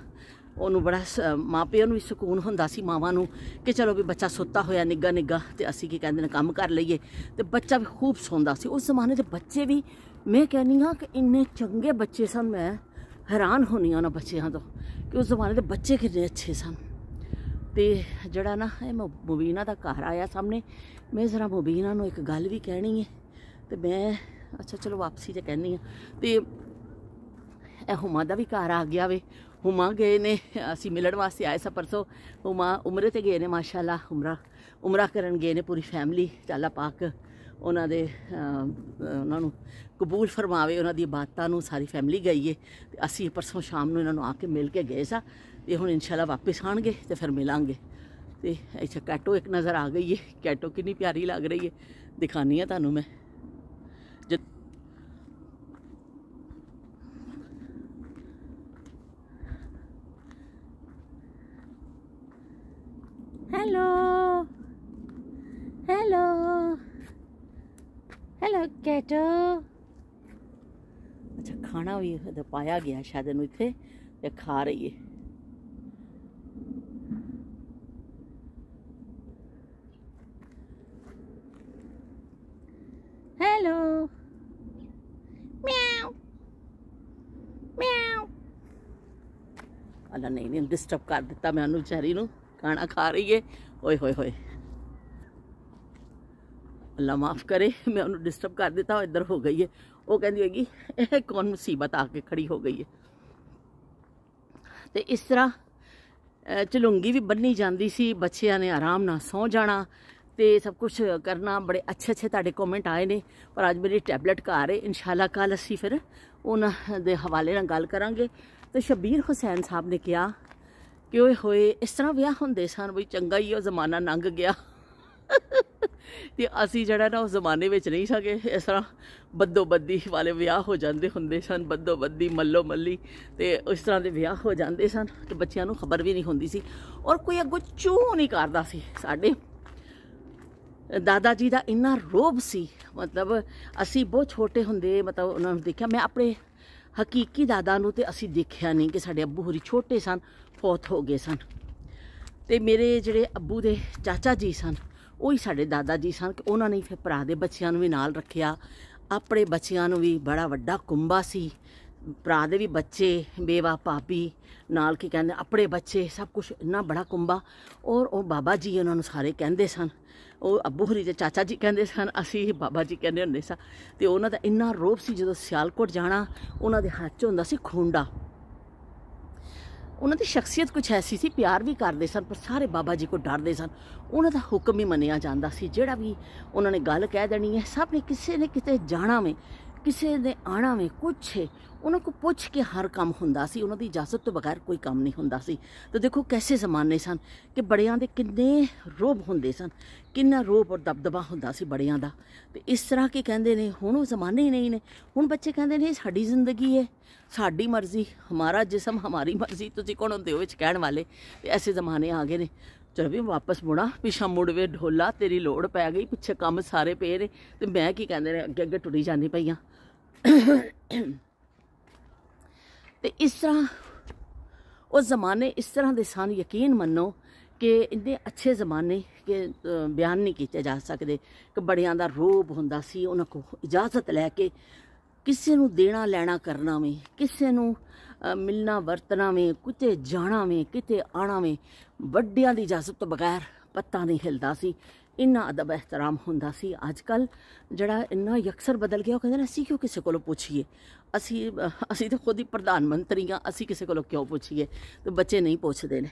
ਉਹਨੂੰ ਬੜਾ ਮਾਪਿਆਂ ਨੂੰ ਵੀ ਸਕੂਨ ਹੁੰਦਾ ਸੀ ਮਾਵਾਂ ਨੂੰ ਕਿ ਚਲੋ ਵੀ ਬੱਚਾ ਸੁੱਤਾ ਹੋਇਆ ਨਿੱਗਾ ਨਿੱਗਾ ਤੇ ਅਸੀਂ ਕੀ ਕਹਿੰਦੇ ਨੇ ਕੰਮ ਕਰ ਲਈਏ ਤੇ ਬੱਚਾ ਵੀ ਖੂਬ ਸੌਂਦਾ ਸੀ ਉਸ ਜ਼ਮਾਨੇ ਦੇ ਬੱਚੇ ਵੀ ਮੈਂ ਕਹਿੰਨੀ ਹਾਂ ਕਿ ਇੰਨੇ ਚੰਗੇ ਬੱਚੇ ਸਨ ਮੈਂ ਹੈਰਾਨ ਹੋਣੀ ਉਹਨਾਂ ਬੱਚਿਆਂ ਤੋਂ ਕਿ ਉਸ ਜ਼ਮਾਨੇ ਦੇ ਬੱਚੇ ਕਿੰਨੇ ਅੱਛੇ ਸਨ ਤੇ ਜਿਹੜਾ ਨਾ ਇਹ ਮੁਬੀਨਾ ਦਾ ਘਰ ਆਇਆ ਸਾਹਮਣੇ ਮੈਂ ਜ਼ਰਾ ਮੁਬੀਨਾ ਨੂੰ ਇੱਕ ਗੱਲ ਵੀ ਕਹਿਣੀ ਹੈ ਤੇ ਮੈਂ ਅੱਛਾ ਚਲੋ ਵਾਪਸੀ ਤੇ ਕਹਿੰਨੀ ਆ ਤੇ ਇਹ ਹੁਮਾ ਦਾ ਵੀ ਘਰ ਆ ਗਿਆ ਵੇ ਹੁਮਾ ਗਏ ਨੇ ਅਸੀਂ ਮਿਲਣ ਵਾਸਤੇ ਆਏ ਸਾਂ ਪਰਸੋਂ ਹੁਮਾ ਉਮਰੇ ਤੇ ਗਏ ਨੇ ਮਾਸ਼ਾਅੱਲਾ ਉਮਰਾ ਉਮਰਾ ਕਰਨ ਗਏ ਨੇ ਪੂਰੀ ਫੈਮਿਲੀ ਚਾਲਾ ਪਾਕ ਉਹਨਾਂ ਦੇ ਉਹਨਾਂ ਨੂੰ ਕਬੂਲ ਫਰਮਾਵੇ ਉਹਨਾਂ ਦੀ ਬਾਤਾਂ ਨੂੰ ਸਾਰੀ ਫੈਮਿਲੀ ਗਈ ਏ ਤੇ ਅਸੀਂ ਪਰਸੋਂ ਸ਼ਾਮ ਨੂੰ ਇਹਨਾਂ ਨੂੰ ਆ ਕੇ ਮਿਲ ਕੇ ਗਏ ਸਾਂ ਤੇ ਹੁਣ ਇਨਸ਼ਾਅੱਲਾ ਵਾਪਸ ਆਣਗੇ ਤੇ ਫਿਰ ਮਿਲਾਂਗੇ ਤੇ ਅੱਛਾ ਕੈਟੋ ਇੱਕ ਨਜ਼ਰ ਆ ਗਈ ਏ ਕੈਟੋ ਕਿੰਨੀ ਪਿਆਰੀ ਲੱਗ ਰਹੀ ਏ ਦਿਖਾਨੀ ਆ ਤੁਹਾਨੂੰ ਮੈਂ ਹੈਲੋ ਹੈਲੋ हेलो कैटो अच्छा खाना भी उधर तो पाया गया शायद अनुज पे या खा रही है हेलो म्याओ अल्लाह नहीं नहीं डिस्टर्ब कर दिता मैं अनुज बेचारी खाना खा रही है ओए होए होए ਅੱਲਾ ਮਾਫ ਕਰੇ ਮੈਂ ਉਹਨੂੰ ਡਿਸਟਰਬ ਕਰ ਦਿੱਤਾ ਉਹ ਇੱਧਰ ਹੋ ਗਈ ਹੈ ਉਹ ਕਹਿੰਦੀ ਹੈਗੀ ਇਹ ਕੌਣ ਮੁਸੀਬਤ ਆ ਕੇ ਖੜੀ ਹੋ ਗਈ ਹੈ ਤੇ ਇਸ ਤਰ੍ਹਾਂ ਚਲੁੰਗੀ ਵੀ ਬੰਨੀ ਜਾਂਦੀ ਸੀ ਬੱਚਿਆਂ ਨੇ ਆਰਾਮ ਨਾਲ ਸੌ ਜਾਣਾ ਤੇ ਸਭ ਕੁਝ ਕਰਨਾ ਬੜੇ ਅੱਛੇ ਅੱਛੇ ਤੁਹਾਡੇ ਕਮੈਂਟ ਆਏ ਨੇ ਪਰ ਅੱਜ ਮੇਰੀ ਟੈਬਲੇਟ ਘਰ ਹੈ ਇਨਸ਼ਾਅੱਲਾ ਕੱਲ ਅਸੀਂ ਫਿਰ ਉਹਨਾਂ ਦੇ ਹਵਾਲੇ ਨਾਲ ਗੱਲ ਕਰਾਂਗੇ ਤੇ ਸ਼ਬੀਰ ਹੁਸੈਨ ਸਾਹਿਬ ਨੇ ਕਿਹਾ ਕਿ ਓਏ ਹੋਏ ਇਸ ਤਰ੍ਹਾਂ ਵਿਆਹ ਹੁੰਦੇ ਸਨ ਬਈ ਚੰਗਾ ਹੀ ਉਹ ਜ਼ਮਾਨਾ ਲੰਘ ਗਿਆ ਤੇ ਅਸੀਂ ਜਿਹੜਾ ਨਾ ਉਸ ਜ਼ਮਾਨੇ ਵਿੱਚ ਨਹੀਂ ਸਕੇ ਇਸ ਤਰ੍ਹਾਂ ਬੱਦੋ ਬੱਦੀ ਵਾਲੇ ਵਿਆਹ ਹੋ ਜਾਂਦੇ ਹੁੰਦੇ ਸਨ ਬੱਦੋ ਬੱਦੀ ਮੱਲੋ ਮੱਲੀ ਤੇ ਉਸ ਤਰ੍ਹਾਂ ਦੇ ਵਿਆਹ ਹੋ ਜਾਂਦੇ ਸਨ ਤੇ ਬੱਚਿਆਂ ਨੂੰ ਖਬਰ ਵੀ ਨਹੀਂ ਹੁੰਦੀ ਸੀ ਔਰ ਕੋਈ ਅੱਗੋ ਚੂਹ ਨਹੀਂ ਕਰਦਾ ਸੀ ਸਾਡੇ ਦਾਦਾ ਜੀ ਦਾ ਇੰਨਾ ਰੋਬ ਸੀ ਮਤਲਬ ਅਸੀਂ ਬਹੁਤ ਛੋਟੇ ਹੁੰਦੇ ਮਤਲਬ ਉਹਨਾਂ ਨੂੰ ਦੇਖਿਆ ਮੈਂ ਆਪਣੇ ਹਕੀਕੀ ਦਾਦਾ ਨੂੰ ਤੇ ਅਸੀਂ ਦੇਖਿਆ ਨਹੀਂ ਕਿ ਸਾਡੇ ਅੱਬੂ ਹੋਰੀ ਛੋਟੇ ਸਨ ਫੌਤ ਹੋ ਗਏ ਸਨ ਤੇ ਮੇਰੇ ਜਿਹੜੇ ਅੱਬੂ ਦੇ ਚਾਚਾ ਜੀ ਸਨ ਹੀ ਸਾਡੇ ਦਾਦਾ ਜੀ ਸਨ ਕਿ ਉਹਨਾਂ ਨੇ ਫਿਰ ਭਰਾ ਦੇ ਬੱਚਿਆਂ ਨੂੰ ਵੀ ਨਾਲ ਰੱਖਿਆ ਆਪਣੇ ਬੱਚਿਆਂ ਨੂੰ ਵੀ ਬੜਾ ਵੱਡਾ ਕੁੰਬਾ ਸੀ ਭਰਾ ਦੇ ਵੀ ਬੱਚੇ ਬੇਵਾ ਪਾਪੀ ਨਾਲ ਕੀ ਕਹਿੰਦੇ ਆਪਣੇ ਬੱਚੇ ਸਭ ਕੁਝ ਇੰਨਾ ਬੜਾ ਕੁੰਬਾ ਔਰ ਉਹ ਬਾਬਾ ਜੀ ਉਹਨਾਂ ਨੂੰ ਸਾਰੇ ਕਹਿੰਦੇ ਸਨ ਉਹ ਅੱਬੂ ਹਰੀ ਦੇ ਚਾਚਾ ਜੀ ਕਹਿੰਦੇ ਸਨ ਅਸੀਂ ਬਾਬਾ ਜੀ ਕਹਿੰਦੇ ਹੁੰਦੇ ਸਾਂ ਤੇ ਉਹਨਾਂ ਦਾ ਇੰਨਾ ਰੋਪ ਸੀ ਜਦੋਂ ਸਿਆਲਕੋਟ ਜਾਣਾ ਉਹਨਾਂ ਦੇ ਹੱਥ 'ਚ ਹੁੰਦਾ ਸੀ ਖੁੰਡਾ ਉਹਨਾਂ ਦੀ ਸ਼ਖਸੀਅਤ ਕੁਝ ਐਸੀ ਸੀ ਪਿਆਰ ਵੀ ਕਰਦੇ ਸਨ ਪਰ ਸਾਰੇ ਬਾਬਾ ਜੀ ਕੋ ਡਰਦੇ ਸਨ ਉਹਨਾਂ ਦਾ ਹੁਕਮ ਹੀ ਮੰਨਿਆ ਜਾਂਦਾ ਸੀ ਜਿਹੜਾ ਵੀ ਉਹਨਾਂ ਨੇ ਗੱਲ ਕਹਿ ਦੇਣੀ ਹੈ ਸਭ ਨੇ ਕਿਸੇ ਨੇ ਕਿਤੇ ਜਾਣਾ ਵੇ ਕਿਸੇ ਦੇ ਆਣਾ ਵਿੱਚ ਹੈ ਉਹਨਾਂ ਕੋ ਪੁੱਛ ਕੇ ਹਰ ਕੰਮ ਹੁੰਦਾ ਸੀ ਉਹਨਾਂ ਦੀ ਇਜਾਜ਼ਤ ਤੋਂ ਬਗੈਰ ਕੋਈ ਕੰਮ ਨਹੀਂ ਹੁੰਦਾ ਸੀ ਤਾਂ ਦੇਖੋ ਕੈਸੇ ਜ਼ਮਾਨੇ ਸਨ ਕਿ ਬੜਿਆਂ ਦੇ ਕਿੰਨੇ ਰੋਬ ਹੁੰਦੇ ਸਨ ਕਿੰਨਾ ਰੋਬ ਔਰ ਦਬਦਬਾ ਹੁੰਦਾ ਸੀ ਬੜਿਆਂ ਦਾ ਤੇ ਇਸ ਤਰ੍ਹਾਂ ਕਿ ਕਹਿੰਦੇ ਨੇ ਹੁਣ ਉਹ ਜ਼ਮਾਨੇ ਹੀ ਨਹੀਂ ਨੇ ਹੁਣ ਬੱਚੇ ਕਹਿੰਦੇ ਨੇ ਸਾਡੀ ਜ਼ਿੰਦਗੀ ਹੈ ਸਾਡੀ ਮਰਜ਼ੀ ਹਮਾਰਾ ਜਿਸਮ ਹਮਾਰੀ ਮਰਜ਼ੀ ਤੁਸੀਂ ਕੌਣ ਹੁੰਦੇ ਹੋ ਵਿੱਚ ਕਹਿਣ ਵਾਲੇ ਤੇ ਐਸੇ ਜ਼ਮਾਨੇ ਆ ਗਏ ਨੇ ਵੀ ਵਾਪਸ ਮੁੜਾ ਪਿਛਾ ਮੁੜਵੇ ਢੋਲਾ ਤੇਰੀ ਲੋੜ ਪੈ ਗਈ ਪਿੱਛੇ ਕੰਮ ਸਾਰੇ ਪਏ ਨੇ ਤੇ ਮੈਂ ਕੀ ਕਹਿੰਦੇ ਨੇ ਅੱਗੇ ਅੱਗੇ ਟੁੱਟੀ ਜਾਂਦੀ ਪਈਆਂ ਤੇ ਇਸ ਤਰ੍ਹਾਂ ਉਹ ਜ਼ਮਾਨੇ ਇਸ ਤਰ੍ਹਾਂ ਦੇ ਸਨ ਯਕੀਨ ਮੰਨੋ ਕਿ ਇੰਨੇ ਅੱਛੇ ਜ਼ਮਾਨੇ ਕਿ ਬਿਆਨ ਨਹੀਂ ਕੀਤੇ ਜਾ ਸਕਦੇ ਕਿ ਬੜਿਆਂ ਦਾ ਰੋਬ ਹੁੰਦਾ ਸੀ ਉਹਨਾਂ ਕੋ ਇਜਾਜ਼ਤ ਲੈ ਕੇ ਕਿਸੇ ਨੂੰ ਦੇਣਾ ਲੈਣਾ ਕਰਨਾ ਵੀ ਕਿਸੇ ਨੂੰ ਮਿਲਣਾ ਵਰਤਣਾ ਵੇ ਕਿਤੇ ਜਾਣਾ ਵੇ ਕਿਤੇ ਆਣਾ ਵੇ ਵੱਡਿਆਂ ਦੀ ਇਜਾਜ਼ਤ ਤੋਂ ਬਗੈਰ ਪੱਤਾ ਨਹੀਂ ਹਿਲਦਾ ਸੀ ਇੰਨਾ ਅਦਬ ਇਹਤਰਾਮ ਹੁੰਦਾ ਸੀ ਅੱਜ ਕੱਲ ਜਿਹੜਾ ਇੰਨਾ ਯਕਸਰ ਬਦਲ ਗਿਆ ਉਹ ਕਹਿੰਦੇ ਨੇ ਅਸੀਂ ਕਿਉਂ ਕਿਸੇ ਕੋਲੋਂ ਪੁੱਛੀਏ ਅਸੀਂ ਅਸੀਂ ਤਾਂ ਖੁਦ ਹੀ ਪ੍ਰਧਾਨ ਮੰਤਰੀ ਆ ਅਸੀਂ ਕਿਸੇ ਕੋਲੋਂ ਕਿਉਂ ਪੁੱਛੀਏ ਤੇ ਬੱਚੇ ਨਹੀਂ ਪੁੱਛਦੇ ਨੇ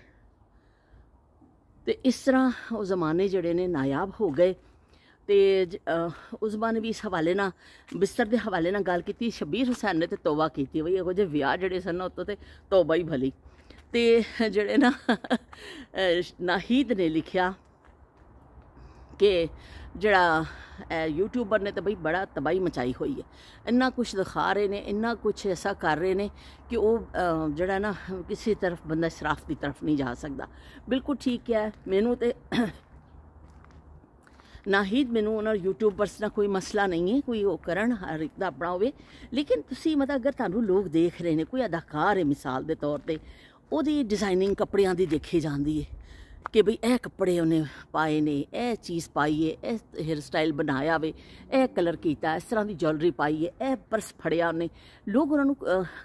ਤੇ ਇਸ ਤਰ੍ਹਾਂ ਉਹ ਜ਼ਮਾਨੇ ਜਿਹੜੇ ਨੇ ਨਾਇਆਬ ਹੋ ਗਏ ਤੇ ਉਸਮਾਨ ਵੀ ਇਸ ਹਵਾਲੇ ਨਾਲ ਬਿਸਤਰ ਦੇ ਹਵਾਲੇ ਨਾਲ ਗੱਲ ਕੀਤੀ ਸ਼ਬੀਰ ਹੁਸੈਨ ਨੇ ਤੇ ਤੋਬਾ ਕੀਤੀ ਬਈ ਇਹੋ ਜਿਹੇ ਵਿਆਹ ਜਿਹੜੇ ਸਨ ਉਤੋਂ ਤੇ ਤੋਬਾ ਹੀ ਭਲੀ ਤੇ ਜਿਹੜੇ ਨਾ ਨਾਹੀਦ ਨੇ ਲਿਖਿਆ ਕਿ ਜਿਹੜਾ ਇਹ ਯੂਟਿਊਬਰ ਨੇ ਤਾਂ ਬਈ ਬੜਾ ਤਬਾਈ ਮਚਾਈ ਹੋਈ ਹੈ ਇੰਨਾ ਕੁਝ ਦਿਖਾ ਰਹੇ ਨੇ ਇੰਨਾ ਕੁਝ ਐਸਾ ਕਰ ਰਹੇ ਨੇ ਕਿ ਉਹ ਜਿਹੜਾ ਨਾ ਕਿਸੇ ਤਰਫ ਬੰਦਾ ਸਰਾਫ ਦੀ ਤਰਫ ਨਹੀਂ ਜਾ ਸਕਦਾ ਬਿਲਕੁਲ ਠੀਕ ਹੈ ਮੈਨੂੰ ਤੇ ਨਾਹੀਦ ਮੈਨੂੰ ਉਹਨਾਂ ਯੂਟਿਊਬਰਸ ਨਾਲ ਕੋਈ ਮਸਲਾ ਨਹੀਂ ਹੈ ਕੋਈ ਉਹ ਕਰਨ ਹਰ ਇੱਕ ਦਾ ਆਪਣਾ ਹੋਵੇ ਲੇਕਿਨ ਤੁਸੀਂ ਮਤਲਬ ਅਗਰ ਤੁਹਾਨੂੰ ਲੋਕ ਦੇਖ ਰਹੇ ਨੇ ਕੋਈ ਅਦਾਕਾਰ ਹੈ ਮਿਸਾਲ ਦੇ ਤੌਰ ਤੇ ਉਹਦੀ ਡਿਜ਼ਾਈਨਿੰਗ ਕੱਪੜਿਆਂ ਦੀ ਦੇਖੀ ਜਾਂਦੀ ਹੈ ਕਿ ਭਈ ਇਹ ਕੱਪੜੇ ਉਹਨੇ ਪਾਏ ਨੇ ਇਹ ਚੀਜ਼ ਪਾਈ ਏ ਇਹ ਹੇਅਰ ਸਟਾਈਲ ਬਣਾਇਆ ਵੇ ਇਹ ਕਲਰ ਕੀਤਾ ਇਸ ਤਰ੍ਹਾਂ ਦੀ ਜਵੈਲਰੀ ਪਾਈ ਏ ਇਹ ਪਰਸ ਫੜਿਆ ਉਹਨੇ ਲੋਕ ਉਹਨਾਂ ਨੂੰ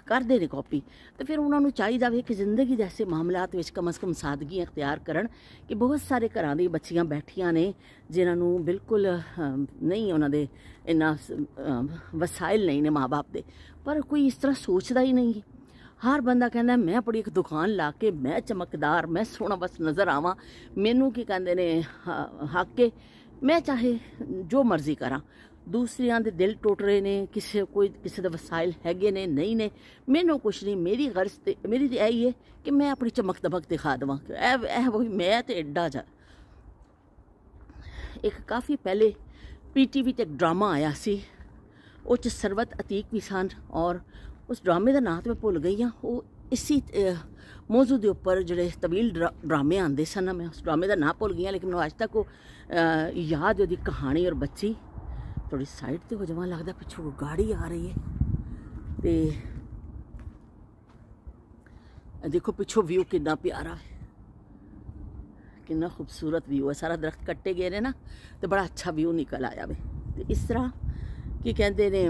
ਕਰਦੇ ਨੇ ਕਾਪੀ ਤੇ ਫਿਰ ਉਹਨਾਂ ਨੂੰ ਚਾਹੀਦਾ ਵੇ ਕਿ ਜ਼ਿੰਦਗੀ ਦੇ ਐਸੇ ਮਾਮਲਿਆਂ ਵਿੱਚ ਕਮ ਸੇ ਕਮ ਸਾਦਗੀ ਇਖਤਿਆਰ ਕਰਨ ਕਿ ਬਹੁਤ ਸਾਰੇ ਘਰਾਂ ਦੀ ਬੱਚੀਆਂ ਬੈਠੀਆਂ ਨੇ ਜਿਨ੍ਹਾਂ ਨੂੰ ਬਿਲਕੁਲ ਨਹੀਂ ਉਹਨਾਂ ਦੇ ਇਨਾ ਵਸਾਇਲ ਨਹੀਂ ਨੇ ਮਾਪੇ ਦੇ ਪਰ ਕੋਈ ਇਸ ਤਰ੍ਹਾਂ ਸੋਚਦਾ ਹੀ ਨਹੀਂ ਹਰ ਬੰਦਾ ਕਹਿੰਦਾ ਮੈਂ ਆਪਣੀ ਇੱਕ ਦੁਕਾਨ ਲਾ ਕੇ ਮੈਂ ਚਮਕਦਾਰ ਮੈਂ ਸੋਹਣਾ ਬਸ ਨਜ਼ਰ ਆਵਾਂ ਮੈਨੂੰ ਕੀ ਕਹਿੰਦੇ ਨੇ ਕੇ ਮੈਂ ਚਾਹੇ ਜੋ ਮਰਜ਼ੀ ਕਰਾਂ ਦੂਸਰਿਆਂ ਦੇ ਦਿਲ ਟੁੱਟ ਰਹੇ ਨੇ ਕਿਸੇ ਕੋਈ ਕਿਸੇ ਦੇ ਵਸਾਇਲ ਹੈਗੇ ਨੇ ਨਹੀਂ ਨੇ ਮੈਨੂੰ ਕੁਛ ਨਹੀਂ ਮੇਰੀ ਗਰਜ਼ ਤੇ ਮੇਰੀ ਤੇ ਇਹੀ ਹੈ ਕਿ ਮੈਂ ਆਪਣੀ ਚਮਕ ਦਮਕ ਦਿਖਾ ਦਵਾਂ ਇਹ ਇਹ ਉਹ ਮੈਂ ਤੇ ਐਡਾ ਜਾ ਇੱਕ ਕਾਫੀ ਪਹਿਲੇ ਪੀਟੀਵੀ ਤੇ ਡਰਾਮਾ ਆਇਆ ਸੀ ਉਹ ਚ ਸਰਵਤ ਅਤੀਕ ਵੀ ਸਨ ਔਰ ਉਸ ਡਰਾਮੇ ਦਾ ਨਾਂ ਤੇ ਮੈਂ ਭੁੱਲ ਗਈ ਆ ਉਹ ਇਸੇ ਮੌਜੂ ਦੇ ਉੱਪਰ ਜਿਹੜੇ ਤਵੀਲ ਡਰਾਮੇ ਆਂਦੇ ਸਨ ਮੈਂ ਉਸ ਡਰਾਮੇ ਦਾ ਨਾਂ ਭੁੱਲ ਗਈ ਆ ਲੇਕਿਨ ਮੈਨੂੰ ਅੱਜ ਤੱਕ ਉਹ ਯਾਦ ਉਹਦੀ ਕਹਾਣੀ ਔਰ ਬੱਚੀ ਥੋੜੀ ਸਾਈਡ ਤੇ ਹੋ ਜਾਵਾਂ ਲੱਗਦਾ ਪਿੱਛੋਂ ਗਾੜੀ ਆ ਰਹੀ ਹੈ ਤੇ ਦੇਖੋ ਪਿੱਛੋਂ ਵਿਊ ਕਿੰਨਾ ਪਿਆਰਾ ਹੈ ਕਿੰਨਾ ਖੂਬਸੂਰਤ ਵਿਊ ਹੈ ਸਾਰਾ ਦਰਖਤ ਕੱਟੇ ਗਏ ਨੇ ਨਾ ਤੇ ਬੜਾ ਅੱਛਾ ਵਿਊ ਨਿਕਲ ਆਇਆ ਵੇ ਤੇ ਇਸ ਤਰ੍ਹਾਂ ਕੀ ਕਹਿੰਦੇ ਨੇ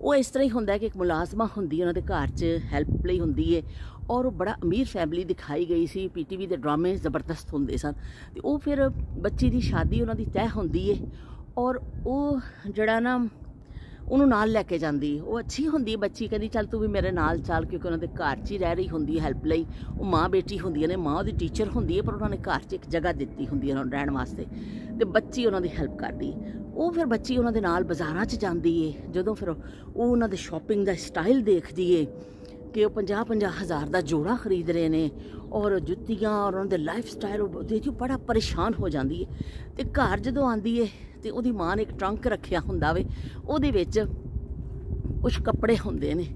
ਉਹ ਇਸ ਤਰ੍ਹਾਂ ਹੀ ਹੁੰਦਾ ਕਿ ਇੱਕ ਮੁਲਾਜ਼ਮਾ ਹੁੰਦੀ ਉਹਨਾਂ ਦੇ ਘਰ 'ਚ ਹੈਲਪ ਲਈ ਹੁੰਦੀ ਏ ਔਰ ਉਹ ਬੜਾ ਅਮੀਰ ਫੈਮਿਲੀ ਦਿਖਾਈ ਗਈ ਸੀ ਪੀਟੀਵੀ ਦੇ ਡਰਾਮੇ ਜ਼ਬਰਦਸਤ ਹੁੰਦੇ ਸਨ ਤੇ ਉਹ ਫਿਰ ਬੱਚੀ ਦੀ ਸ਼ਾਦੀ ਉਹਨਾਂ ਦੀ ਤੈਅ ਹੁੰਦੀ ਏ ਔਰ ਉਹ ਜਿਹੜਾ ਨਾ ਉਹਨੂੰ ਨਾਲ ਲੈ ਕੇ ਜਾਂਦੀ ਉਹ ਅੱਛੀ ਹੁੰਦੀ ਬੱਚੀ ਕਹਿੰਦੀ ਚੱਲ ਤੂੰ ਵੀ ਮੇਰੇ ਨਾਲ ਚੱਲ ਕਿਉਂਕਿ ਉਹਨਾਂ ਦੇ ਘਰ 'ਚ ਹੀ ਰਹਿ ਰਹੀ ਹੁੰਦੀ ਹੈਲਪ ਲਈ ਉਹ ਮਾਂ ਬੇਟੀ ਹੁੰਦੀਆਂ ਨੇ ਮਾਂ ਉਹਦੀ ਟੀਚਰ ਹੁੰਦੀ ਹੈ ਪਰ ਉਹਨਾਂ ਨੇ ਘਰ 'ਚ ਇੱਕ ਜਗ੍ਹਾ ਦਿੱਤੀ ਹੁੰਦੀ ਹੈ ਉਹਨਾਂ ਨੂੰ ਰਹਿਣ ਵਾਸਤੇ ਤੇ ਬੱਚੀ ਉਹਨਾਂ ਦੀ ਹੈਲਪ ਕਰਦੀ ਉਹ ਫਿਰ ਬੱਚੀ ਉਹਨਾਂ ਦੇ ਨਾਲ ਬਾਜ਼ਾਰਾਂ 'ਚ ਜਾਂਦੀ ਏ ਜਦੋਂ ਫਿਰ ਉਹ ਉਹਨਾਂ ਦੇ ਸ਼ਾਪਿੰਗ ਦਾ ਸਟਾਈਲ ਦੇਖਦੀ ਏ ਕਿ ਉਹ 50 50 ਹਜ਼ਾਰ ਦਾ ਜੋੜਾ ਖਰੀਦ ਰਹੇ ਨੇ ਔਰ ਜੁੱਤੀਆਂ ਔਰ ਉਹਨਾਂ ਦੇ ਲਾਈਫ ਸਟਾਈਲ ਉਹ ਦੇਖੀ ਬੜਾ ਪਰੇਸ਼ਾਨ ਹੋ ਜਾਂਦੀ ਹੈ ਤੇ ਘਰ ਜਦੋਂ ਆਂਦੀ ਹੈ ਤੇ ਉਹਦੀ ਮਾਂ ਨੇ ਇੱਕ ਟਰੰਕ ਰੱਖਿਆ ਹੁੰਦਾ ਵੇ ਉਹਦੇ ਵਿੱਚ ਕੁਝ ਕੱਪੜੇ ਹੁੰਦੇ ਨੇ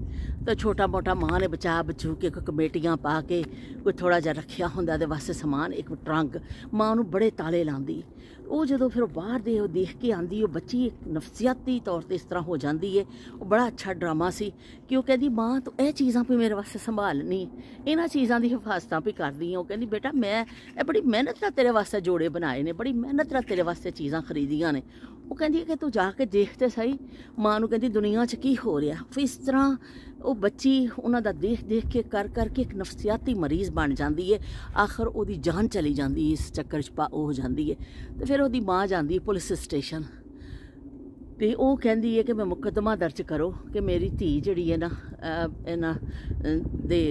ਤਾਂ ਛੋਟਾ ਮੋਟਾ ਮਾਂ ਨੇ ਬਚਾ ਬਚੂ ਕੇ ਕਮੇਟੀਆਂ ਪਾ ਕੇ ਕੋਈ ਥੋੜਾ ਜਿਹਾ ਰੱਖਿਆ ਹੁੰਦਾ ਦੇ ਵਾਸਤੇ ਸਮਾਨ ਇੱਕ ਟਰੰਕ ਮਾਂ ਨੂੰ ਬੜੇ ਤਾਲੇ ਲਾਉਂਦੀ ਉਹ ਜਦੋਂ ਫਿਰ ਬਾਹਰ ਦੇ ਉਹ ਦੇਖ ਕੇ ਆਂਦੀ ਉਹ ਬੱਚੀ ਇੱਕ ਤੌਰ ਤੇ ਇਸ ਤਰ੍ਹਾਂ ਹੋ ਜਾਂਦੀ ਏ ਉਹ ਬੜਾ ਅੱਛਾ ਡਰਾਮਾ ਸੀ ਕਿ ਉਹ ਕਹਿੰਦੀ ਮਾਂ ਤੂੰ ਇਹ ਚੀਜ਼ਾਂ ਵੀ ਮੇਰੇ ਵਾਸਤੇ ਸੰਭਾਲਣੀ ਇਹਨਾਂ ਚੀਜ਼ਾਂ ਦੀ ਹਿਫਾਜ਼ਤਾਂ ਵੀ ਕਰਦੀ ਉਹ ਕਹਿੰਦੀ ਬੇਟਾ ਮੈਂ ਇਹ ਬੜੀ ਮਿਹਨਤ ਨਾਲ ਤੇਰੇ ਵਾਸਤੇ ਜੋੜੇ ਬਣਾਏ ਨੇ ਬੜੀ ਮਿਹਨਤ ਨਾਲ ਤੇਰੇ ਵਾਸਤੇ ਚੀਜ਼ਾਂ ਖਰੀਦੀਆਂ ਨੇ ਉਹ ਕਹਿੰਦੀ ਕਿ ਤੂੰ ਜਾ ਕੇ ਦੇਖ ਤੇ ਸਹੀ ਮਾਂ ਨੂੰ ਕਹਿੰਦੀ ਦੁਨੀਆ 'ਚ ਕੀ ਹੋ ਰਿਹਾ ਫਿਰ ਇਸ ਤਰ੍ਹਾਂ ਉਹ ਬੱਚੀ ਉਹਨਾਂ ਦਾ ਦੇਖ ਦੇਖ ਕੇ ਕਰ ਕਰਕੇ ਇੱਕ ਨਫਸੀਆਤੀ ਮਰੀਜ਼ ਬਣ ਜਾਂਦੀ ਹੈ ਆਖਰ ਉਹਦੀ ਜਾਨ ਚਲੀ ਜਾਂਦੀ ਇਸ ਚੱਕਰ 'ਚ ਪਾ ਹੋ ਜਾਂਦੀ ਹੈ ਤੇ ਫਿਰ ਉਹਦੀ ਮਾਂ ਜਾਂਦੀ ਹੈ ਪੁਲਿਸ ਸਟੇਸ਼ਨ ਤੇ ਉਹ ਕਹਿੰਦੀ ਹੈ ਕਿ ਮੈਂ ਮੁਕੱਦਮਾ ਦਰਜ ਕਰੋ ਕਿ ਮੇਰੀ ਧੀ ਜਿਹੜੀ ਹੈ ਨਾ ਇਹਨਾਂ ਦੇ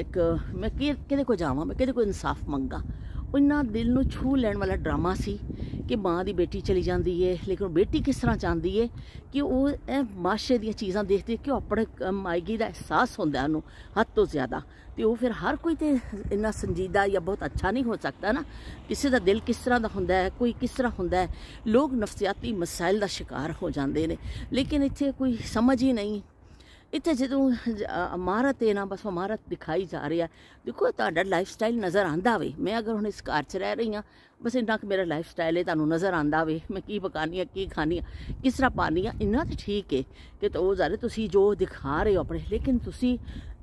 ਇੱਕ ਮੈਂ ਕਿਹਦੇ ਕੋ ਜਾਵਾਂ ਮੈਂ ਕਿਹਦੇ ਕੋ ਇਨਸਾਫ ਮੰਗਾ ਉਹਨਾਂ ਦਿਲ ਨੂੰ ਛੂ ਲੈਣ ਵਾਲਾ ਡਰਾਮਾ ਸੀ ਕਿ ਮਾਂ ਦੀ ਬੇਟੀ ਚਲੀ ਜਾਂਦੀ ਏ ਲੇਕਿਨ ਬੇਟੀ ਕਿਸ ਤਰ੍ਹਾਂ ਚਾਹੁੰਦੀ ਏ ਕਿ ਉਹ ਇਹ ਮਾਸ਼ੇ ਦੀਆਂ ਚੀਜ਼ਾਂ ਦੇਖਦੀ ਕਿ ਉਹ ਆਪਣੇ ਮਾਇਗੀ ਦਾ ਅਹਿਸਾਸ ਹੁੰਦਾ ਉਹਨੂੰ ਹੱਦ ਤੋਂ ਜ਼ਿਆਦਾ ਤੇ ਉਹ ਫਿਰ ਹਰ ਕੋਈ ਤੇ ਇੰਨਾ ਸੰਜੀਦਾ ਜਾਂ ਬਹੁਤ ਅੱਛਾ ਨਹੀਂ ਹੋ ਸਕਦਾ ਨਾ ਕਿਸੇ ਦਾ ਦਿਲ ਕਿਸ ਤਰ੍ਹਾਂ ਦਾ ਹੁੰਦਾ ਹੈ ਕੋਈ ਕਿਸ ਤਰ੍ਹਾਂ ਹੁੰਦਾ ਹੈ ਲੋਕ ਨਫਸੀਆਤੀ ਮਸਾਇਲ ਦਾ ਸ਼ਿਕਾਰ ਹੋ ਜਾਂਦੇ ਨੇ ਲੇਕਿਨ ਇੱਥੇ ਕੋਈ ਸਮਝ ਹੀ ਨਹੀਂ ਇੱਥੇ ਜਦੋਂ ਇਮਾਰਤ ਹੈ ਨਾ ਬਸ ਇਮਾਰਤ ਦਿਖਾਈ ਜਾ ਰਹੀ ਹੈ ਦੇਖੋ ਤੁਹਾਡਾ ਲਾਈਫ ਸਟਾਈਲ ਨਜ਼ਰ ਆਂਦਾ ਵੇ ਮੈਂ ਅਗਰ ਹੁਣ ਇਸ ਘਰ 'ਚ ਰਹਿ ਰਹੀ ਆ ਬਸ ਇੰਨਾ ਕਿ ਮੇਰਾ ਲਾਈਫ ਸਟਾਈਲ ਹੈ ਤੁਹਾਨੂੰ ਨਜ਼ਰ ਆਂਦਾ ਵੇ ਮੈਂ ਕੀ ਪਕਾਨੀ ਆ ਕੀ ਖਾਨੀ ਆ ਕਿਸ ਤਰ੍ਹਾਂ ਪਾਨੀ ਆ ਇੰਨਾ ਤੇ ਠੀਕ ਹੈ ਕਿ ਤੋ ਉਹ ਜ਼ਾਰੇ ਤੁਸੀਂ ਜੋ ਦਿਖਾ ਰਹੇ ਹੋ ਆਪਣੇ ਲੇਕਿਨ ਤੁਸੀਂ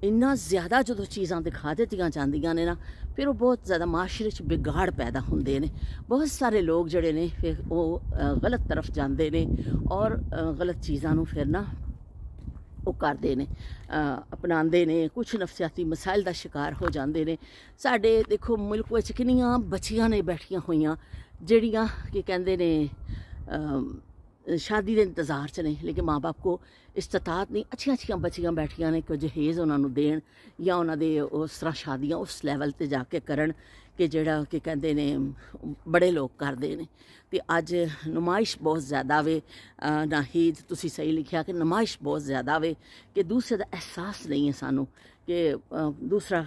ਇੰਨਾ ਜ਼ਿਆਦਾ ਜਦੋਂ ਚੀਜ਼ਾਂ ਦਿਖਾ ਦਿੱਤੀਆਂ ਜਾਂਦੀਆਂ ਨੇ ਨਾ ਫਿਰ ਉਹ ਬਹੁਤ ਜ਼ਿਆਦਾ ਮਾਸ਼ਰੇ 'ਚ ਵਿਗਾੜ ਪੈਦਾ ਹੁੰਦੇ ਨੇ ਬਹੁਤ ਸਾਰੇ ਲੋਕ ਜਿਹੜੇ ਨੇ ਫਿਰ ਉਹ ਗਲਤ ਤਰਫ ਜਾਂਦੇ ਨੇ ਔਰ ਗਲਤ ਚੀਜ਼ਾਂ ਨੂੰ ਫਿਰ ਨਾ ਉਹ ਕਰਦੇ ਨੇ ਅਪਣਾਉਂਦੇ ਨੇ ਕੁਝ ਨਫਸੀਆਤੀ ਮਸਾਇਲ ਦਾ ਸ਼ਿਕਾਰ ਹੋ ਜਾਂਦੇ ਨੇ ਸਾਡੇ ਦੇਖੋ ਮੁਲਕ ਵਿੱਚ ਕਿੰਨੀਆਂ ਬੱਚੀਆਂ ਨੇ ਬੈਠੀਆਂ ਹੋਈਆਂ ਜਿਹੜੀਆਂ ਕੀ ਕਹਿੰਦੇ ਨੇ ਸ਼ਾਦੀ ਦੇ ਇੰਤਜ਼ਾਰ ਚ ਨੇ ਲੇਕਿਨ ਮਾਪੇ ਕੋ ਇਸਤਤਾਤ ਨਹੀਂ ਅੱਛੀਆਂ ਅੱਛੀਆਂ ਬੱਚੀਆਂ ਬੈਠੀਆਂ ਨੇ ਕੁਝ ਹੇਜ਼ ਉਹਨਾਂ ਨੂੰ ਦੇਣ ਜਾਂ ਉਹਨਾਂ ਦੇ ਉਸ ਤਰ੍ਹਾਂ ਸ਼ਾਦੀਆਂ ਉਸ ਲੈਵਲ ਤੇ ਜਾ ਕੇ ਕਰਨ ਕਿ ਜਿਹੜਾ ਕਿ ਕਹਿੰਦੇ ਨੇ ਬੜੇ ਲੋਕ ਕਰਦੇ ਨੇ ਤੇ ਅੱਜ ਨਮਾਇਸ਼ ਬਹੁਤ ਜ਼ਿਆਦਾ ਵੇ ਨਾਹੀਦ ਤੁਸੀਂ ਸਹੀ ਲਿਖਿਆ ਕਿ ਨਮਾਇਸ਼ ਬਹੁਤ ਜ਼ਿਆਦਾ ਵੇ ਕਿ ਦੂਸਰੇ ਦਾ ਅਹਿਸਾਸ ਨਹੀਂ ਹੈ ਸਾਨੂੰ ਕਿ ਦੂਸਰਾ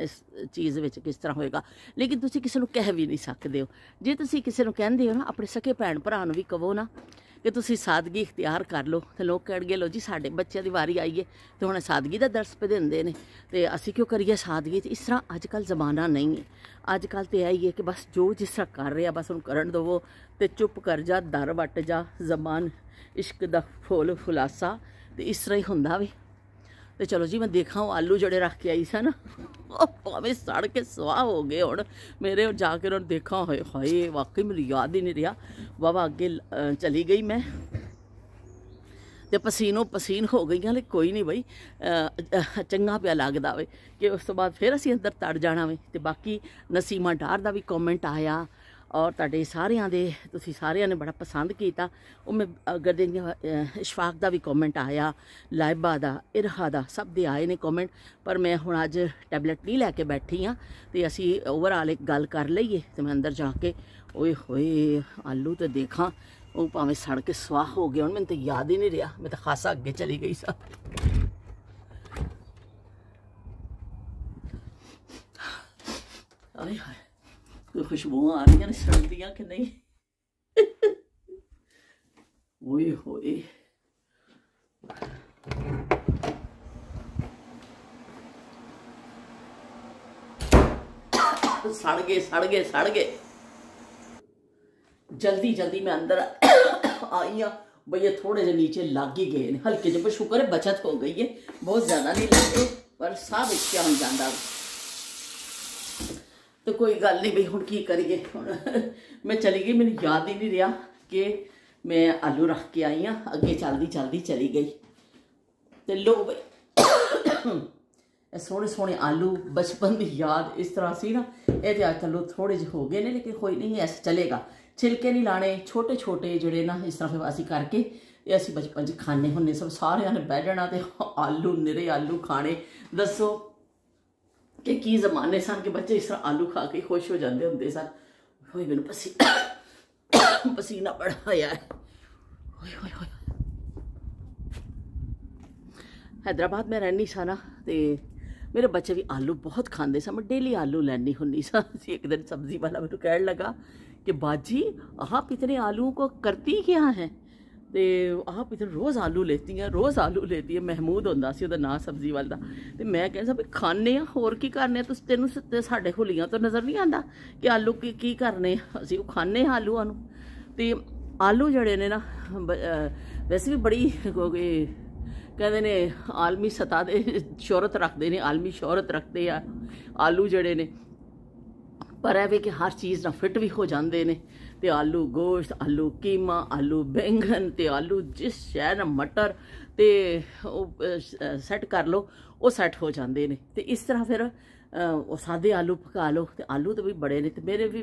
ਇਸ ਚੀਜ਼ ਵਿੱਚ ਕਿਸ ਤਰ੍ਹਾਂ ਹੋਏਗਾ ਲੇਕਿਨ ਤੁਸੀਂ ਕਿਸੇ ਨੂੰ ਕਹਿ ਵੀ ਨਹੀਂ ਸਕਦੇ ਹੋ ਜੇ ਤੁਸੀਂ ਕਿਸੇ ਨੂੰ ਕਹਿੰਦੇ ਹੋ ਨਾ ਆਪਣੇ ਸਕੇ ਭੈਣ ਭਰਾ ਨੂੰ ਵੀ ਕਹੋ ਨਾ ਕਿ ਤੁਸੀਂ ਸਾਦਗੀ ਇਖਤਿਆਰ ਕਰ ਲਓ ਤੇ ਲੋਕ ਕਹਿਣਗੇ ਲੋ ਜੀ ਸਾਡੇ ਬੱਚਿਆਂ ਦੀ ਵਾਰੀ ਆਈ ਏ ਤੇ ਹੁਣ ਸਾਦਗੀ ਦਾ ਦਰਸ ਪੇ ਦਿੰਦੇ ਨੇ ਤੇ ਅਸੀਂ ਕਿਉਂ ਕਰੀਏ ਸਾਦਗੀ ਇਸ ਤਰ੍ਹਾਂ ਅੱਜ ਕੱਲ ਜ਼ਮਾਨਾ ਨਹੀਂ ਹੈ ਅੱਜ ਕੱਲ ਤੇ ਆਈ ਹੈ ਕਿ ਬਸ ਜੋ ਜਿਸ ਤਰ੍ਹਾਂ ਕਰ ਰਿਹਾ ਬਸ ਉਹਨੂੰ ਕਰਨ ਦਵੋ ਤੇ ਚੁੱਪ ਕਰ ਜਾ ਦਰ ਵਟ ਜਾ ਜ਼ਬਾਨ ਇਸ਼ਕ ਦਾ ਫੋਲ ਫੁਲਾਸਾ ਤੇ ਇਸ ਤਰ੍ਹਾਂ ਹੀ ਹੁੰਦਾ ਵੇ ਤੇ ਚਲੋ ਜੀ ਮੈਂ ਦੇਖਾਂ ਉਹ ਆਲੂ ਜੜੇ ਰੱਖ ਕੇ ਆਈ ਸਨ ਉਹ ਭਾਵੇਂ ਸੜ ਕੇ ਸਵਾਹ ਹੋ ਗਏ ਹੁਣ ਮੇਰੇ ਜਾ ਕੇ ਉਹਨਾਂ ਦੇਖਾਂ ਹੋਏ ਹਾਏ ਵਾਕਈ ਮੈਨੂੰ ਯਾਦ ਹੀ ਨਹੀਂ ਰਿਹਾ ਬਾਬਾ ਅੱਗੇ ਚਲੀ ਗਈ ਮੈਂ ਤੇ ਪਸੀਨੋ ਪਸੀਨ ਹੋ ਗਈਆਂ ਲੇ ਕੋਈ ਨਹੀਂ ਬਈ ਚੰਗਾ ਪਿਆ ਲੱਗਦਾ ਵੇ ਕਿ ਉਸ ਤੋਂ ਬਾਅਦ ਫਿਰ ਅਸੀਂ ਅੰਦਰ ਤੜ ਜਾਣਾ ਵੇ ਤੇ ਬਾਕੀ ਨਸੀਮਾ ਢਾਰ ਦਾ ਵੀ ਕਮੈਂਟ ਆਇਆ ਔਰ ਤੁਹਾਡੇ ਸਾਰਿਆਂ ਦੇ ਤੁਸੀਂ ਸਾਰਿਆਂ ਨੇ ਬੜਾ ਪਸੰਦ ਕੀਤਾ ਉਹ ਮੈਂ ਗਰਦਨ ਇਸ਼ਫਾਕ ਦਾ ਵੀ ਕਮੈਂਟ ਆਇਆ ਲਾਇਬਾ ਦਾ ਇਰਹਾ ਦਾ ਸਭ ਦੇ ਆਏ ਨੇ ਕਮੈਂਟ ਪਰ ਮੈਂ ਹੁਣ ਅੱਜ ਟੈਬਲੇਟ ਨਹੀਂ ਲੈ ਕੇ ਬੈਠੀ ਆ ਤੇ ਅਸੀਂ ਓਵਰਆਲ ਇੱਕ ਗੱਲ ਕਰ ਲਈਏ ਤੇ ਮੈਂ ਅੰਦਰ ਜਾ ਕੇ ਓਏ ਹੋਏ ਆਲੂ ਤੇ ਦੇਖਾਂ ਉਹ ਭਾਵੇਂ ਸੜ ਕੇ ਸਵਾਹ ਹੋ ਗਿਆ ਹੁਣ ਮੈਨੂੰ ਤਾਂ ਯਾਦ ਹੀ ਨਹੀਂ ਰਿਹਾ ਮੈਂ ਤਾਂ ਖਾਸਾ ਅੱਗੇ ਚਲੀ ਗਈ ਸਾਂ ਆਏ ਹਾਏ कोई खुशबुआ आ रही सर्दियाँ कि नहीं हो सड़ गए सड़ गए सड़ गए जल्दी जल्दी मैं अंदर आई हाँ भैया थोड़े से नीचे लाग ही गए हल्के जो शुक्र है बचत हो गई है बहुत ज़्यादा नहीं लगे पर सब इक्या हम जाना ਤੇ ਕੋਈ ਗੱਲ ਨਹੀਂ ਬਈ ਹੁਣ ਕੀ ਕਰੀਏ ਹੁਣ ਮੈਂ ਚਲੀ ਗਈ ਮੈਨੂੰ ਯਾਦ ਹੀ ਨਹੀਂ ਰਿਹਾ ਕਿ ਮੈਂ ਆਲੂ ਰੱਖ ਕੇ ਆਈ ਆ ਅੱਗੇ ਚਲਦੀ ਚਲਦੀ ਚਲੀ ਗਈ ਤੇ ਲੋ ਬਈ ਇਹ ਸੋਹਣੇ ਸੋਹਣੇ ਆਲੂ ਬਚਪਨ ਦੀ ਯਾਦ ਇਸ ਤਰ੍ਹਾਂ ਸੀ ਨਾ ਇਹ ਤੇ ਅੱਜ ਚਲੋ ਥੋੜੇ ਜਿਹੇ ਹੋ ਗਏ ਨੇ ਲੇਕਿਨ ਕੋਈ ਨਹੀਂ ਐਸ ਚਲੇਗਾ ਛਿਲਕੇ ਨਹੀਂ ਲਾਣੇ ਛੋਟੇ ਛੋਟੇ ਜਿਹੜੇ ਨਾ ਇਸ ਤਰ੍ਹਾਂ ਫਿਰ ਅਸੀਂ ਕਰਕੇ ਇਹ ਅਸੀਂ ਬਚਪਨ 'ਚ ਖਾਣੇ ਹੁੰਨੇ ਸਭ ਸਾਰਿਆਂ ਨੇ ਬਹਿ ਜਾਣਾ ਤੇ ਆਲੂ ਨਿਰੇ ਆਲੂ ਖਾਣੇ ਦੱਸੋ ਕਿ ਕੀ ਜ਼ਮਾਨੇ ਸਨ ਕਿ ਬੱਚੇ ਇਸ ਤਰ੍ਹਾਂ ਆਲੂ ਖਾ ਕੇ ਖੁਸ਼ ਹੋ ਜਾਂਦੇ ਹੁੰਦੇ ਸਨ ਹੋਏ ਮੈਨੂੰ ਪਸੀ ਪਸੀਨਾ ਬੜਾ ਆਇਆ ਹੋਏ ਹੋਏ ਹੋਏ ਹైదరాబాద్ ਮੈਂ ਰਹਿਣੀ ਸਾਂ ਨਾ ਤੇ ਮੇਰੇ ਬੱਚੇ ਵੀ ਆਲੂ ਬਹੁਤ ਖਾਂਦੇ ਸਨ ਮੈਂ ਡੇਲੀ ਆਲੂ ਲੈਣੀ ਹੁੰਦੀ ਸਾਂ ਸੀ ਇੱਕ ਦਿਨ ਸਬਜ਼ੀ ਵਾਲਾ ਮੈਨੂੰ ਕਹਿਣ ਲੱਗਾ ਕਿ ਬਾਜੀ ਆਪ ਇਤਨੇ ਆਲੂਆਂ ਕੋ ਕਰਤੀ ਕਿਹਾ ਹੈ ਤੇ ਆਪ ਇਧਰ ਰੋਜ਼ ਆਲੂ ਲੈਂਦੀ ਹੈ ਰੋਜ਼ ਆਲੂ ਲੈਂਦੀ ਹੈ ਮਹਿਮੂਦ ਹੁੰਦਾ ਸੀ ਉਹਦਾ ਨਾਂ ਸਬਜ਼ੀ ਵਾਲ ਦਾ ਤੇ ਮੈਂ ਕਹਿੰਦਾ ਵੀ ਖਾਣੇ ਆ ਹੋਰ ਕੀ ਕਰਨੇ ਤੁਸੀਂ ਤੈਨੂੰ ਸਿੱਤੇ ਸਾਡੇ ਹੁਲੀਆਂ ਤੋਂ ਨਜ਼ਰ ਨਹੀਂ ਆਂਦਾ ਕਿ ਆਲੂ ਕੀ ਕੀ ਕਰਨੇ ਅਸੀਂ ਉਹ ਖਾਣੇ ਆਲੂਆਂ ਨੂੰ ਤੇ ਆਲੂ ਜਿਹੜੇ ਨੇ ਨਾ ਵੈਸੇ ਵੀ ਬੜੀ ਕੋਈ ਕਹਿੰਦੇ ਨੇ ਆਲਮੀ ਸਤਾ ਦੇ ਸ਼ੋਹਰਤ ਰੱਖਦੇ ਨੇ ਆਲਮੀ ਸ਼ੋਹਰਤ ਰੱਖਦੇ ਆ ਆਲੂ ਜਿਹੜੇ ਨੇ ਪਰ ਇਹ ਵੀ ਕਿ ਹਰ ਚੀਜ਼ ਨਾਲ ਫਿੱਟ ਵੀ ਹੋ ਜਾਂਦੇ ਨੇ ਤੇ ਆਲੂ ਗੋਸ਼ਤ ਆਲੂ ਕੀਮਾ ਆਲੂ ਬੈਂਗਨ ਤੇ ਆਲੂ ਜਿਸ ਸ਼ੈ ਮਟਰ ਤੇ ਉਹ ਸੈੱਟ ਕਰ ਲਓ ਉਹ ਸੈੱਟ ਹੋ ਜਾਂਦੇ ਨੇ ਤੇ ਇਸ ਤਰ੍ਹਾਂ ਫਿਰ ਉਹ ਸਾਦੇ ਆਲੂ ਪਕਾ ਲਓ ਤੇ ਆਲੂ ਤਾਂ ਵੀ ਬੜੇ ਨੇ ਤੇ ਮੇਰੇ ਵੀ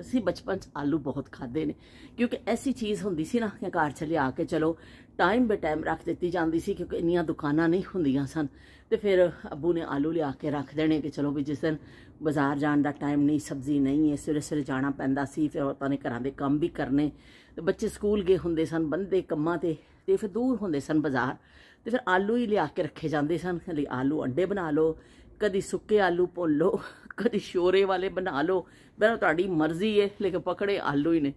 ਅਸੀਂ ਬਚਪਨ ਚ ਆਲੂ ਬਹੁਤ ਖਾਦੇ ਨੇ ਕਿਉਂਕਿ ਐਸੀ ਚੀਜ਼ ਹੁੰਦੀ ਸੀ ਨਾ ਕਿ ਘਰ ਚ ਲਿਆ ਕੇ ਚਲੋ ਟਾਈਮ ਬਾਈ ਟਾਈਮ ਰੱਖ ਦਿੱਤੀ ਜਾਂਦੀ ਸੀ ਕਿਉਂਕਿ ਇੰਨੀਆਂ ਦੁਕਾਨਾਂ ਨਹੀਂ ਹੁੰਦੀਆਂ ਸਨ ਤੇ ਫਿਰ ਅੱਬੂ ਨੇ ਆਲੂ ਲਿਆ ਕੇ ਰੱਖ ਦੇਣੇ ਕਿ ਚਲੋ ਵੀ ਜਿਸ ਦਿਨ ਬਾਜ਼ਾਰ ਜਾਣ ਦਾ ਟਾਈਮ ਨਹੀਂ ਸਬਜ਼ੀ ਨਹੀਂ ਹੈ ਸਿਰੇ ਸਿਰੇ ਜਾਣਾ ਪੈਂਦਾ ਸੀ ਫਿਰ ਔਰਤਾਂ ਨੇ ਘਰਾਂ ਦੇ ਕੰਮ ਵੀ ਕਰਨੇ ਤੇ ਬੱਚੇ ਸਕੂਲ ਗਏ ਹੁੰਦੇ ਸਨ ਬੰਦੇ ਕੰਮਾਂ ਤੇ ਤੇ ਫਿਰ ਦੂਰ ਹੁੰਦੇ ਸਨ ਬਾਜ਼ਾਰ ਤੇ ਫਿਰ ਆਲੂ ਹੀ ਲਿਆ ਕੇ ਰੱਖੇ ਜਾਂਦੇ ਸਨ ਲਈ ਆਲੂ ਅੰਡੇ ਬਣਾ ਲਓ ਕਦੀ ਸੁੱਕੇ ਆਲੂ ਭੁੰਨ ਕਦੀ ਸ਼ੋਰੇ ਵਾਲੇ ਬਣਾ ਲਓ ਬੈਨ ਤੁਹਾਡੀ ਮਰਜ਼ੀ ਏ ਲੇਕਿਨ ਪਕੜੇ ਆਲੂ ਹੀ ਨੇ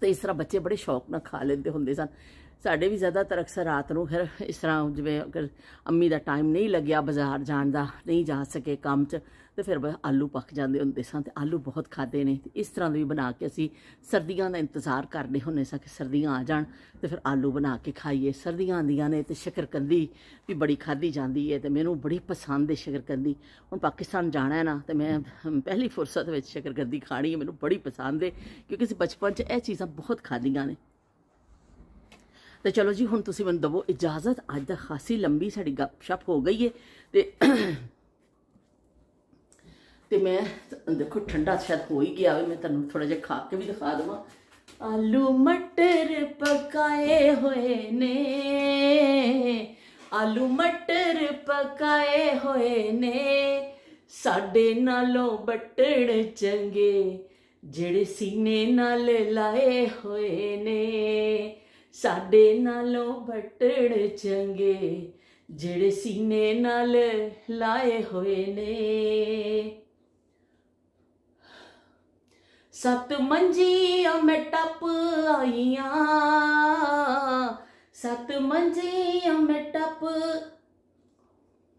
ਤੇ ਇਸ ਤਰ੍ਹਾਂ ਬੱਚੇ ਬੜੇ ਸ਼ੌਕ ਨਾਲ ਖਾ ਲੈਂਦੇ ਹੁੰਦੇ ਸਨ ਸਾਡੇ ਵੀ ਜ਼ਿਆਦਾਤਰ ਅਕਸਰ ਰਾਤ ਨੂੰ ਫਿਰ ਇਸ ਤਰ੍ਹਾਂ ਜਿਵੇਂ ਅਗਰ ਅੰਮੀ ਦਾ ਟਾਈਮ ਨਹੀਂ ਲੱਗਿਆ ਬਾਜ਼ਾਰ ਜਾਣ ਦਾ ਨਹੀਂ ਜਾ ਸਕੇ ਕੰਮ 'ਚ ਤੇ ਫਿਰ ਆਲੂ ਪੱਕ ਜਾਂਦੇ ਹੁੰਦੇ ਸਾਂ ਤੇ ਆਲੂ ਬਹੁਤ ਖਾਦੇ ਨੇ ਤੇ ਇਸ ਤਰ੍ਹਾਂ ਦੇ ਵੀ ਬਣਾ ਕੇ ਅਸੀਂ ਸਰਦੀਆਂ ਦਾ ਇੰਤਜ਼ਾਰ ਕਰਦੇ ਹੁੰਨੇ ਸਾਂ ਕਿ ਸਰਦੀਆਂ ਆ ਜਾਣ ਤੇ ਫਿਰ ਆਲੂ ਬਣਾ ਕੇ ਖਾਈਏ ਸਰਦੀਆਂ ਆਂਦੀਆਂ ਨੇ ਤੇ ਸ਼ਕਰਕੰਦੀ ਵੀ ਬੜੀ ਖਾਦੀ ਜਾਂਦੀ ਹੈ ਤੇ ਮੈਨੂੰ ਬੜੀ ਪਸੰਦ ਹੈ ਸ਼ਕਰਕੰਦੀ ਹੁਣ ਪਾਕਿਸਤਾਨ ਜਾਣਾ ਹੈ ਨਾ ਤੇ ਮੈਂ ਪਹਿਲੀ ਫੁਰਸਤ ਵਿੱਚ ਸ਼ਕਰਕੰਦੀ ਖਾਣੀ ਹੈ ਮੈਨੂੰ ਬੜੀ ਪਸੰਦ ਹੈ ਕਿਉਂਕਿ ਅਸੀਂ ਬਚਪਨ 'ਚ ਇਹ ਚੀਜ਼ਾਂ ਬਹੁਤ ਖਾਦੀਆਂ ਨੇ ਤੇ ਚਲੋ ਜੀ ਹੁਣ ਤੁਸੀਂ ਮੈਨੂੰ ਦਵੋ ਇਜਾਜ਼ਤ ਅੱਜ ਦਾ ਖਾਸੀ ਲੰਬੀ ਸਾਡੀ ਗੱਪਸ਼ਪ ਹੋ ਗਈ ਹੈ ਤੇ ਤੇ ਮੈਂ ਦੇਖੋ ਠੰਡਾ ਸ਼ਾਇਦ ਹੋ ਹੀ ਗਿਆ ਮੈਂ ਤੁਹਾਨੂੰ ਥੋੜਾ ਜਿਹਾ ਖਾ ਕੇ ਵੀ ਦਿਖਾ ਦਵਾਂ ਆਲੂ ਮਟਰ ਪਕਾਏ ਹੋਏ ਨੇ ਆਲੂ ਮਟਰ ਪਕਾਏ ਹੋਏ ਨੇ ਸਾਡੇ ਨਾਲੋਂ ਬਟੜ ਚੰਗੇ ਜਿਹੜੇ ਸੀਨੇ ਨਾਲ ਲਾਏ ਹੋਏ ਨੇ ਸਾਡੇ ਨਾਲੋਂ ਬਟੜ ਚੰਗੇ ਜਿਹੜੇ ਸੀਨੇ ਨਾਲ ਲਾਏ ਹੋਏ ਨੇ सत मंजिया में टप आइया सत मंजिया में टप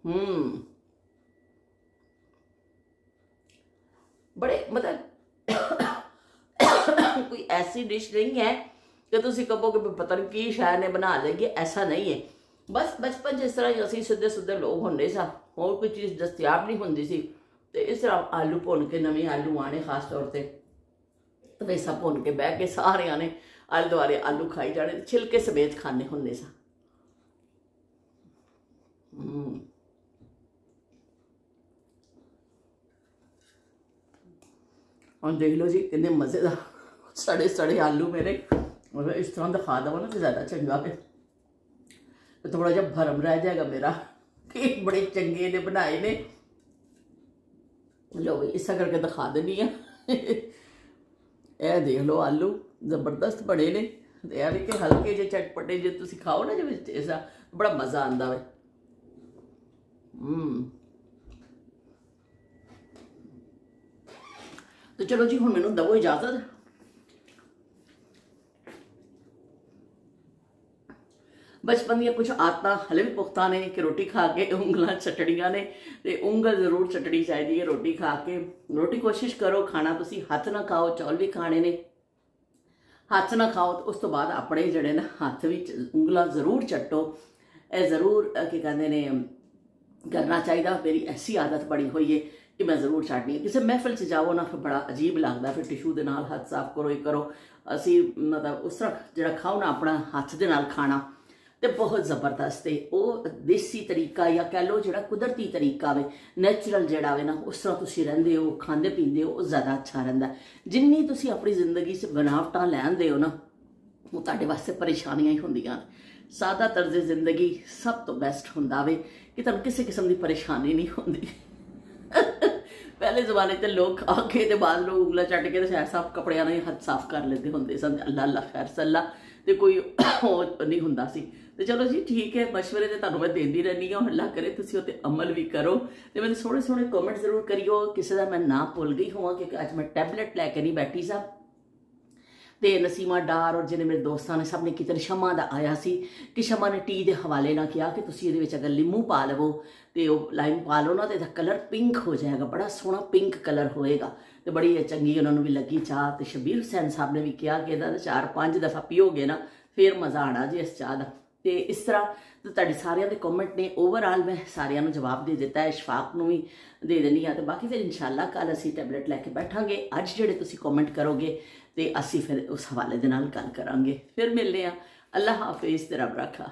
हम्म बड़े मतलब कोई ऐसी डिश नहीं है ਕਿ ਤੁਸੀਂ ਕਹੋਗੇ ਵੀ ਪਤਾ ਨਹੀਂ ਕੀ ਸ਼ਾਇਰ ਨੇ ਬਣਾ ਲਈਏ ਐਸਾ ਨਹੀਂ ਹੈ ਬਸ ਬਚਪਨ ਜਿਸ ਤਰ੍ਹਾਂ ਅਸੀਂ ਸਿੱਧੇ ਸਿੱਧੇ ਲੋਕ ਹੁੰਦੇ ਸਾਂ ਹੋਰ ਕੋਈ ਚੀਜ਼ ਦਸਤਿਆਬ ਨਹੀਂ ਹੁੰਦੀ ਸੀ ਤੇ ਇਸ ਤਰ੍ਹਾਂ ਆਲੂ ਭੁੰਨ ਕੇ ਨਵੇਂ ਆਲੂ ਆਣੇ ਖਾਸ ਤੌਰ ਤੇ तवेसा भुन के बह के सारे ने आले दुआले आलू खाई जाने छिलके समेत खाने होंगे स हम देख लो जी इन्ने मजेदार सड़े सड़े आलू मेरे मतलब इस तरह का खा दवा ना तो ज्यादा चंगा फिर तो थोड़ा जहा भरम रह जाएगा मेरा कि बड़े चंगे ने बनाए ने लो इस करके तो खा है ਇਹ ਦੇਖ ਲਓ ਆਲੂ ਜ਼ਬਰਦਸਤ ਬਣੇ ਨੇ ਤੇ ਇਹ ਵੀ ਕਿ ਹਲਕੇ ਜੇ ਚਟਪਟੇ ਜੇ ਤੁਸੀਂ ਖਾਓ ਨਾ ਜਿਵੇਂ ਵਿੱਚ ਇਸਾ ਬੜਾ ਮਜ਼ਾ ਆਂਦਾ ਵੇ ਹੂੰ ਤੇ ਚਲੋ ਜੀ ਹੁਣ ਮੈਨੂੰ ਦਵੋ ਇਜਾਜ਼ਤ ਬਚਪਨ ਦੀਆਂ ਕੁਝ ਆਦਤਾਂ ਹਲੇ ਵੀ ਪੁਖਤਾ ਨੇ ਕਿ ਰੋਟੀ ਖਾ ਕੇ ਉਂਗਲਾਂ ਚਟੜੀਆਂ ਨੇ ਤੇ ਉਂਗਲ ਜ਼ਰੂਰ ਚਟੜੀ ਚਾਹੀਦੀ ਹੈ ਰੋਟੀ ਖਾ ਕੇ ਰੋਟੀ ਕੋਸ਼ਿਸ਼ ਕਰੋ ਖਾਣਾ ਤੁਸੀਂ ਹੱਥ ਨਾਲ ਖਾਓ ਚੌਲ ਵੀ ਖਾਣੇ ਨੇ ਹੱਥ ਨਾਲ ਖਾਓ ਉਸ ਤੋਂ ਬਾਅਦ ਆਪਣੇ ਜਿਹੜੇ ਨਾ ਹੱਥ ਵਿੱਚ ਉਂਗਲਾਂ ਜ਼ਰੂਰ ਚਟੋ ਇਹ ਜ਼ਰੂਰ ਕੀ ਕਹਿੰਦੇ ਨੇ ਕਰਨਾ ਚਾਹੀਦਾ ਮੇਰੀ ਐਸੀ ਆਦਤ ਬਣੀ ਹੋਈ ਹੈ ਕਿ ਮੈਂ ਜ਼ਰੂਰ ਛੱਡਣੀ ਹੈ ਕਿਸੇ ਮਹਿਫਲ 'ਚ ਜਾਵੋ ਨਾ ਫਿਰ ਬੜਾ ਅਜੀਬ ਲੱਗਦਾ ਫਿਰ ਟਿਸ਼ੂ ਦੇ ਨਾਲ ਹੱਥ ਸਾਫ਼ ਕਰੋ ਇਹ ਕਰੋ ਅਸੀਂ ਮਤਲਬ ਉਸ ਤਰ੍ਹਾਂ ਜਿਹੜਾ ਖਾਓ ਨਾ ਆਪਣਾ ਹੱਥ ਦੇ ਨਾਲ ਖਾਣਾ ਤੇ ਬਹੁਤ ਜ਼ਬਰਦਸਤ ਹੈ ਉਹ ਦੇਸੀ ਤਰੀਕਾ ਜਾਂ ਕਹਿ ਲੋ ਜਿਹੜਾ ਕੁਦਰਤੀ ਤਰੀਕਾ ਵੇ ਨੇਚਰਲ ਜਿਹੜਾ ਵੇ ਨਾ ਉਸ ਤਰ੍ਹਾਂ ਤੁਸੀਂ ਰਹਿੰਦੇ ਹੋ ਖਾਂਦੇ ਪੀਂਦੇ ਹੋ ਉਹ ਜ਼ਿਆਦਾ ਅੱਛਾ ਰਹਿੰਦਾ ਜਿੰਨੀ ਤੁਸੀਂ ਆਪਣੀ ਜ਼ਿੰਦਗੀ 'ਚ ਬਨਾਵਟਾਂ ਲੈਂਦੇ ਹੋ ਨਾ ਉਹ ਤੁਹਾਡੇ ਵਾਸਤੇ ਪਰੇਸ਼ਾਨੀਆਂ ਹੀ ਹੁੰਦੀਆਂ ਸਾਦਾ ਤਰਜ਼ੇ ਜ਼ਿੰਦਗੀ ਸਭ ਤੋਂ ਬੈਸਟ ਹੁੰਦਾ ਵੇ ਕਿ ਤੁਹਾਨੂੰ ਕਿਸੇ ਕਿਸਮ ਦੀ ਪਰੇਸ਼ਾਨੀ ਨਹੀਂ ਹੁੰਦੀ ਪਹਿਲੇ ਜ਼ਮਾਨੇ ਤੇ ਲੋਕ ਆਖੇ ਤੇ ਬਾਦ ਲੋਕ ਉਂਗਲਾ ਚੱਟ ਕੇ ਤੇ ਸ਼ਹਿਰ ਸਾਫ ਕਪੜਿਆਂ ਨਾਲ ਹੱਥ ਸਾਫ ਕਰ ਲੈਂਦੇ ਹੁੰਦੇ ਸਨ ਅੱਲਾ ਅੱਲਾ ਖੈਰ ਸੱਲਾ ਤੇ ਕੋਈ ਨਹੀਂ ਹੁੰਦਾ ਸੀ ਤੇ ਚਲੋ ਜੀ ਠੀਕ ਹੈ مشਵਰੇ ਤੇ ਤੁਹਾਨੂੰ ਮੈਂ ਦਿੰਦੀ ਰਹਿਣੀ ਹਾਂ ਹੱਲਾ ਕਰੇ ਤੁਸੀਂ ਉਹ ਤੇ ਅਮਲ ਵੀ ਕਰੋ ਤੇ ਮੈਨੂੰ ਸੋਹਣੇ ਸੋਹਣੇ ਕਮੈਂਟ ਜ਼ਰੂਰ ਕਰਿਓ ਕਿਸੇ ਦਾ ਮੈਂ ਨਾਂ ਭੁੱਲ ਗਈ ਹੋਵਾਂ ਕਿਉਂਕਿ ਅੱਜ ਮੈਂ ਟੈਬਲੇਟ ਲੈ ਕੇ ਨਹੀਂ ਬੈਠੀ ਸਾਂ ਤੇ ਨਸੀਮਾ ਡਾਰ ਔਰ ਜਿਹਨੇ ਮੇਰੇ ਦੋਸਤਾਂ ਨੇ ਸਭ ਨੇ ਤਰ੍ਹਾਂ ਸ਼ਮਾ ਦਾ ਆਇਆ ਸੀ ਕਿ ਸ਼ਮਾ ਨੇ ਟੀ ਦੇ ਹਵਾਲੇ ਨਾਲ ਕਿਹਾ ਕਿ ਤੁਸੀਂ ਇਹਦੇ ਵਿੱਚ ਅਗਰ ਲਿੰਮੂ ਪਾ ਲਵੋ ਤੇ ਉਹ ਲਾਈਮ ਪਾ ਲਓ ਨਾ ਤੇ ਇਹਦਾ ਕਲਰ ਪਿੰਕ ਹੋ ਜਾਏਗਾ ਬੜਾ ਸੋਹਣਾ ਪਿੰਕ ਕਲਰ ਹੋਏਗਾ ਤੇ ਬੜੀ ਚੰਗੀ ਉਹਨਾਂ ਨੂੰ ਵੀ ਲੱਗੀ ਚਾਹ ਤੇ ਸ਼ਬੀਰ ਹੁਸੈਨ ਸਾਹਿਬ ਨੇ ਵੀ ਕਿਹਾ ਕਿ ਇਹਦਾ ਚਾਰ ਪੰਜ ਦਫਾ ਪੀਓਗੇ ਨਾ ਫੇਰ ਮਜ਼ਾ ਆਣਾ ਜੀ ਇਸ ਚਾਹ ਦਾ ਤੇ ਇਸ ਤਰ੍ਹਾਂ ਤੇ ਤੁਹਾਡੇ ਸਾਰਿਆਂ ਦੇ ਕਮੈਂਟ ਨੇ ਓਵਰਆਲ ਮੈਂ ਸਾਰਿਆਂ ਨੂੰ ਜਵਾਬ ਦੇ ਦਿੱਤਾ ਹੈ ਇਸ਼ਫਾਕ ਨੂੰ ਵੀ ਦੇ ਦੇਣੀ ਆ ਤੇ ਬਾਕੀ ਫਿਰ ਇਨਸ਼ਾਅੱਲਾ ਕੱਲ ਅਸੀਂ ਟੈਬਲੇਟ ਲੈ ਕੇ ਬੈਠਾਂਗੇ ਅੱਜ ਜਿਹੜੇ ਤੁਸੀਂ ਕਮੈਂਟ ਕਰੋਗੇ ਤੇ ਅਸੀਂ ਫਿਰ ਉਸ ਹਵਾਲੇ ਦੇ ਨਾਲ ਗੱਲ ਕਰਾਂਗੇ ਫਿਰ ਮਿਲਦੇ ਆ ਅੱਲਾ ਹਾਫਿਜ਼ ਤੇ ਰੱਬ ਰੱਖਾ